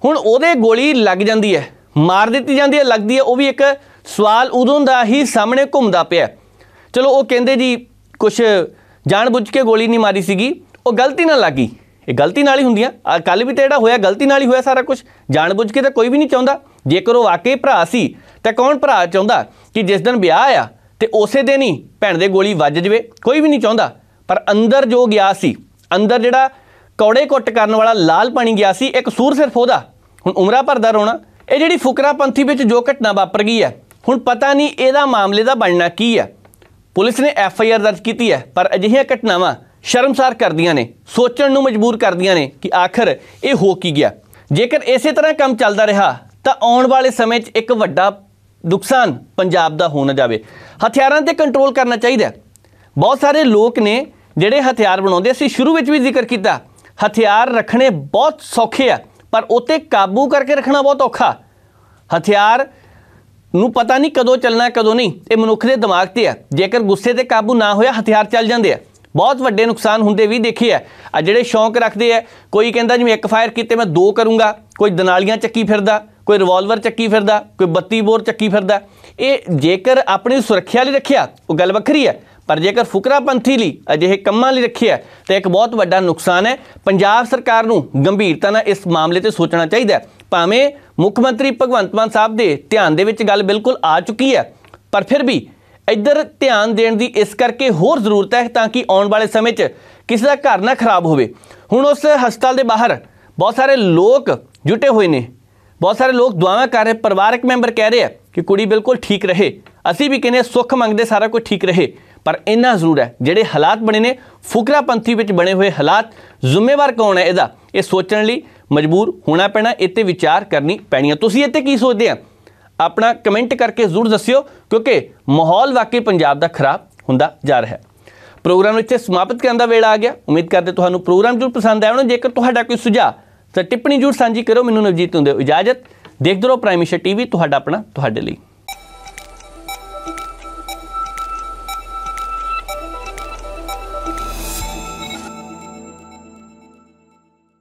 ਹੁਣ ਉਹਦੇ ਗੋਲੀ ਲੱਗ ਜਾਂਦੀ ਹੈ ਮਾਰ ਦਿੱਤੀ ਜਾਂਦੀ ਹੈ ਲੱਗਦੀ ਹੈ ਉਹ ਵੀ ਇੱਕ ਸਵਾਲ ਉਦੋਂ ਦਾ ਹੀ ਸਾਹਮਣੇ ਘੁੰਮਦਾ ਪਿਆ ਚਲੋ ਉਹ ਕਹਿੰਦੇ ਜੀ ਕੁਝ ਜਾਣ ਬੁੱਝ ਕੇ ਗੋਲੀ ਨਹੀਂ ਮਾਰੀ ਸੀਗੀ ਉਹ ਗਲਤੀ ਨਾਲ ਲੱਗੀ ਇਹ ਗਲਤੀ ਨਾਲ ਹੀ ਹੁੰਦੀਆਂ ਆ ਕੱਲ ਵੀ ਤੇ ਜਿਹੜਾ ਹੋਇਆ ਗਲਤੀ ਨਾਲ ਹੀ ਹੋਇਆ ਸਾਰਾ ਕੁਝ ਜਾਣ ਬੁੱਝ ਕੇ ਤਾਂ ਕੋਈ ਵੀ ਨਹੀਂ ਚਾਹੁੰਦਾ ਜੇਕਰ ਉਹ ਵਾਕਈ ਭਰਾ ਸੀ ਤਾਂ ਕੌਣ ਭਰਾ ਚਾਹੁੰਦਾ ਕਿ ਜਿਸ ਦਿਨ ਵਿਆਹ ਆ ਤੇ ਉਸੇ ਦਿਨ ਹੀ ਭੈਣ ਦੇ ਗੋਲੀ ਵੱਜ ਜਵੇ ਕੋਈ ਵੀ ਨਹੀਂ ਚਾਹੁੰਦਾ ਪਰ ਅੰਦਰ ਜੋ ਗਿਆ ਸੀ ਅੰਦਰ ਜਿਹੜਾ ਕੌੜੇ ਕੁੱਟ ਕਰਨ ਵਾਲਾ ਲਾਲ ਪਾਣੀ ਗਿਆ ਸੀ ਇੱਕ ਸੂਰ ਸਿਰਫ ਉਹਦਾ ਹੁਣ ਉਮਰਾ ਭਰਦਾ ਰੋਣਾ ਇਹ ਜਿਹੜੀ ਫੁਕਰਾ ਪੰਥੀ ਵਿੱਚ ਜੋ ਘਟਨਾ ਵਾਪਰ ਗਈ ਹੈ ਹੁਣ ਪਤਾ ਨਹੀਂ ਇਹਦਾ ਮਾਮਲੇ ਦਾ ਬਣਨਾ ਕੀ ਹੈ ਪੁਲਿਸ ਨੇ ਐਫ ਆਈ ਆਰ ਦਰਜ ਕੀਤੀ ਹੈ ਪਰ ਅਜਿਹੀਆਂ ਘਟਨਾਵਾਂ ਸ਼ਰਮਸਾਰ ਕਰਦੀਆਂ ਨੇ ਸੋਚਣ ਨੂੰ ਮਜਬੂਰ ਕਰਦੀਆਂ ਨੇ ਕਿ ਆਖਰ ਇਹ ਹੋ ਕੀ ਗਿਆ ਜੇਕਰ ਇਸੇ ਤਰ੍ਹਾਂ ਕੰਮ ਚੱਲਦਾ ਰਿਹਾ ਤਾਂ ਆਉਣ ਵਾਲੇ ਸਮੇਂ 'ਚ ਇੱਕ ਵੱਡਾ ਨੁਕਸਾਨ ਪੰਜਾਬ ਦਾ ਹੋਣਾ ਜਾਵੇ ਹਥਿਆਰਾਂ ਤੇ ਕੰਟਰੋਲ ਕਰਨਾ ਚਾਹੀਦਾ ਬਹੁਤ ਸਾਰੇ ਲੋਕ ਨੇ ਜਿਹੜੇ ਹਥਿਆਰ ਬਣਾਉਂਦੇ ਅਸੀਂ ਸ਼ੁਰੂ ਵਿੱਚ ਵੀ ਜ਼ਿਕਰ ਕੀਤਾ ਹਥਿਆਰ ਰੱਖਣੇ ਬਹੁਤ ਸੌਖੇ ਆ ਪਰ ਉਤੇ ਕਾਬੂ ਕਰਕੇ ਰੱਖਣਾ ਬਹੁਤ ਔਖਾ ਹਥਿਆਰ ਨੂੰ ਪਤਾ ਨਹੀਂ ਕਦੋਂ ਚੱਲਣਾ ਕਦੋਂ ਨਹੀਂ ਇਹ ਮਨੁੱਖ ਦੇ ਦਿਮਾਗ ਤੇ ਆ ਜੇਕਰ ਗੁੱਸੇ ਤੇ ਕਾਬੂ ਨਾ ਹੋਇਆ ਹਥਿਆਰ ਚੱਲ ਜਾਂਦੇ ਆ ਬਹੁਤ ਵੱਡੇ ਨੁਕਸਾਨ ਹੁੰਦੇ ਵੀ ਦੇਖੀ ਹੈ ਆ ਜਿਹੜੇ ਸ਼ੌਂਕ ਰੱਖਦੇ ਆ ਕੋਈ ਕਹਿੰਦਾ ਜਿਵੇਂ ਇੱਕ ਫਾਇਰ ਕੀਤੇ ਮੈਂ ਦੋ ਕਰੂੰਗਾ ਕੋਈ ਦਨਾਲੀਆਂ ਚੱਕੀ ਫਿਰਦਾ ਕੋਈ ਰਿਵਾਲਵਰ ਚੱਕੀ ਫਿਰਦਾ ਕੋਈ 32 ਬੋਰ ਚੱਕੀ ਫਿਰਦਾ ਇਹ ਜੇਕਰ ਆਪਣੀ ਸੁਰੱਖਿਆ ਲਈ ਰੱਖਿਆ ਉਹ ਗੱਲ ਵੱਖਰੀ ਹੈ ਪਰ ਜੇਕਰ ਫੁਕਰਾਪੰਥੀ ਲਈ ਅਜਿਹੇ ਕੰਮਾਂ ਲਈ ਰੱਖਿਆ ਤਾਂ ਇੱਕ ਬਹੁਤ ਵੱਡਾ ਨੁਕਸਾਨ ਹੈ ਪੰਜਾਬ ਸਰਕਾਰ ਨੂੰ ਗੰਭੀਰਤਾ ਨਾਲ ਇਸ ਮਾਮਲੇ ਤੇ ਸੋਚਣਾ ਚਾਹੀਦਾ ਹੈ ਭਾਵੇਂ ਮੁੱਖ ਮੰਤਰੀ ਭਗਵੰਤ ਮਾਨ ਸਾਹਿਬ ਦੇ ਧਿਆਨ ਦੇ ਵਿੱਚ ਗੱਲ ਬਿਲਕੁਲ ਆ ਚੁੱਕੀ ਹੈ ਪਰ ਫਿਰ ਵੀ ਇੱਧਰ ਧਿਆਨ ਦੇਣ ਦੀ ਇਸ ਕਰਕੇ ਹੋਰ ਜ਼ਰੂਰਤ ਹੈ ਤਾਂ ਕਿ ਆਉਣ ਵਾਲੇ ਸਮੇਂ 'ਚ ਕਿਸੇ ਦਾ ਘਰ ਨਾ ਖਰਾਬ ਹੋਵੇ ਹੁਣ ਉਸ ਹਸਪਤਾਲ ਦੇ ਬਾਹਰ ਬਹੁਤ ਸਾਰੇ ਲੋਕ ਜੁਟੇ ਹੋਏ ਨੇ ਬਹੁਤ ਸਾਰੇ ਲੋਕ ਦੁਆਵਾਂ ਕਰ ਰਹੇ ਪਰਿਵਾਰਕ ਮੈਂਬਰ ਕਹਿ ਰਹੇ ਆ ਕਿ ਕੁੜੀ ਬਿਲਕੁਲ ਠੀਕ ਰਹੇ ਅਸੀਂ ਵੀ ਕਹਿੰਦੇ ਸੁੱਖ ਮੰਗਦੇ ਸਾਰਾ ਕੁਝ ਠੀਕ ਰਹੇ ਪਰ ਇੰਨਾ ਜ਼ਰੂਰ ਹੈ ਜਿਹੜੇ ਹਾਲਾਤ ਬਣੇ ਨੇ ਫੁਕਰਾ ਪੰਥੀ ਵਿੱਚ ਬਣੇ ਹੋਏ ਹਾਲਾਤ ਜ਼ਿੰਮੇਵਾਰ ਕੌਣ ਹੈ ਇਹਦਾ ਇਹ ਸੋਚਣ ਲਈ ਮਜਬੂਰ ਹੋਣਾ ਪੈਣਾ ਇੱਥੇ ਵਿਚਾਰ ਕਰਨੀ ਪੈਣੀ ਹੈ ਤੁਸੀਂ ਇੱਥੇ ਕੀ ਸੋਚਦੇ ਆ ਆਪਣਾ ਕਮੈਂਟ ਕਰਕੇ ਜ਼ਰੂਰ ਦੱਸਿਓ ਕਿਉਂਕਿ ਮਾਹੌਲ ਵਾਕਈ ਪੰਜਾਬ ਦਾ ਖਰਾਬ ਹੁੰਦਾ ਜਾ ਰਿਹਾ ਹੈ ਪ੍ਰੋਗਰਾਮ ਵਿੱਚ ਸਮਾਪਤ ਕਰਨ ਦਾ ਵੇਲਾ ਆ ਗਿਆ ਉਮੀਦ ਕਰਦੇ ਤੁਹਾਨੂੰ ਪ੍ਰੋਗਰਾਮ ਜਰੂਰ ਪਸੰਦ ਆਇਆ ਹੋਣਾ ਜੇਕਰ ਤੁਹਾਡਾ ਕੋਈ ਸੁਝਾਅ ਤਾਂ ਟਿੱਪਣੀ ਜਰੂਰ ਸਾਂਝੀ ਕਰੋ ਮੈਨੂੰ ਨਵਜੀਤ ਹੁੰਦੇ ਇਜਾਜ਼ਤ ਦੇਖਦੇ ਰਹੋ ਪ੍ਰਾਈਮ ਟੀਵੀ ਤੁਹਾਡਾ ਆਪਣਾ ਤੁਹਾਡੇ ਲਈ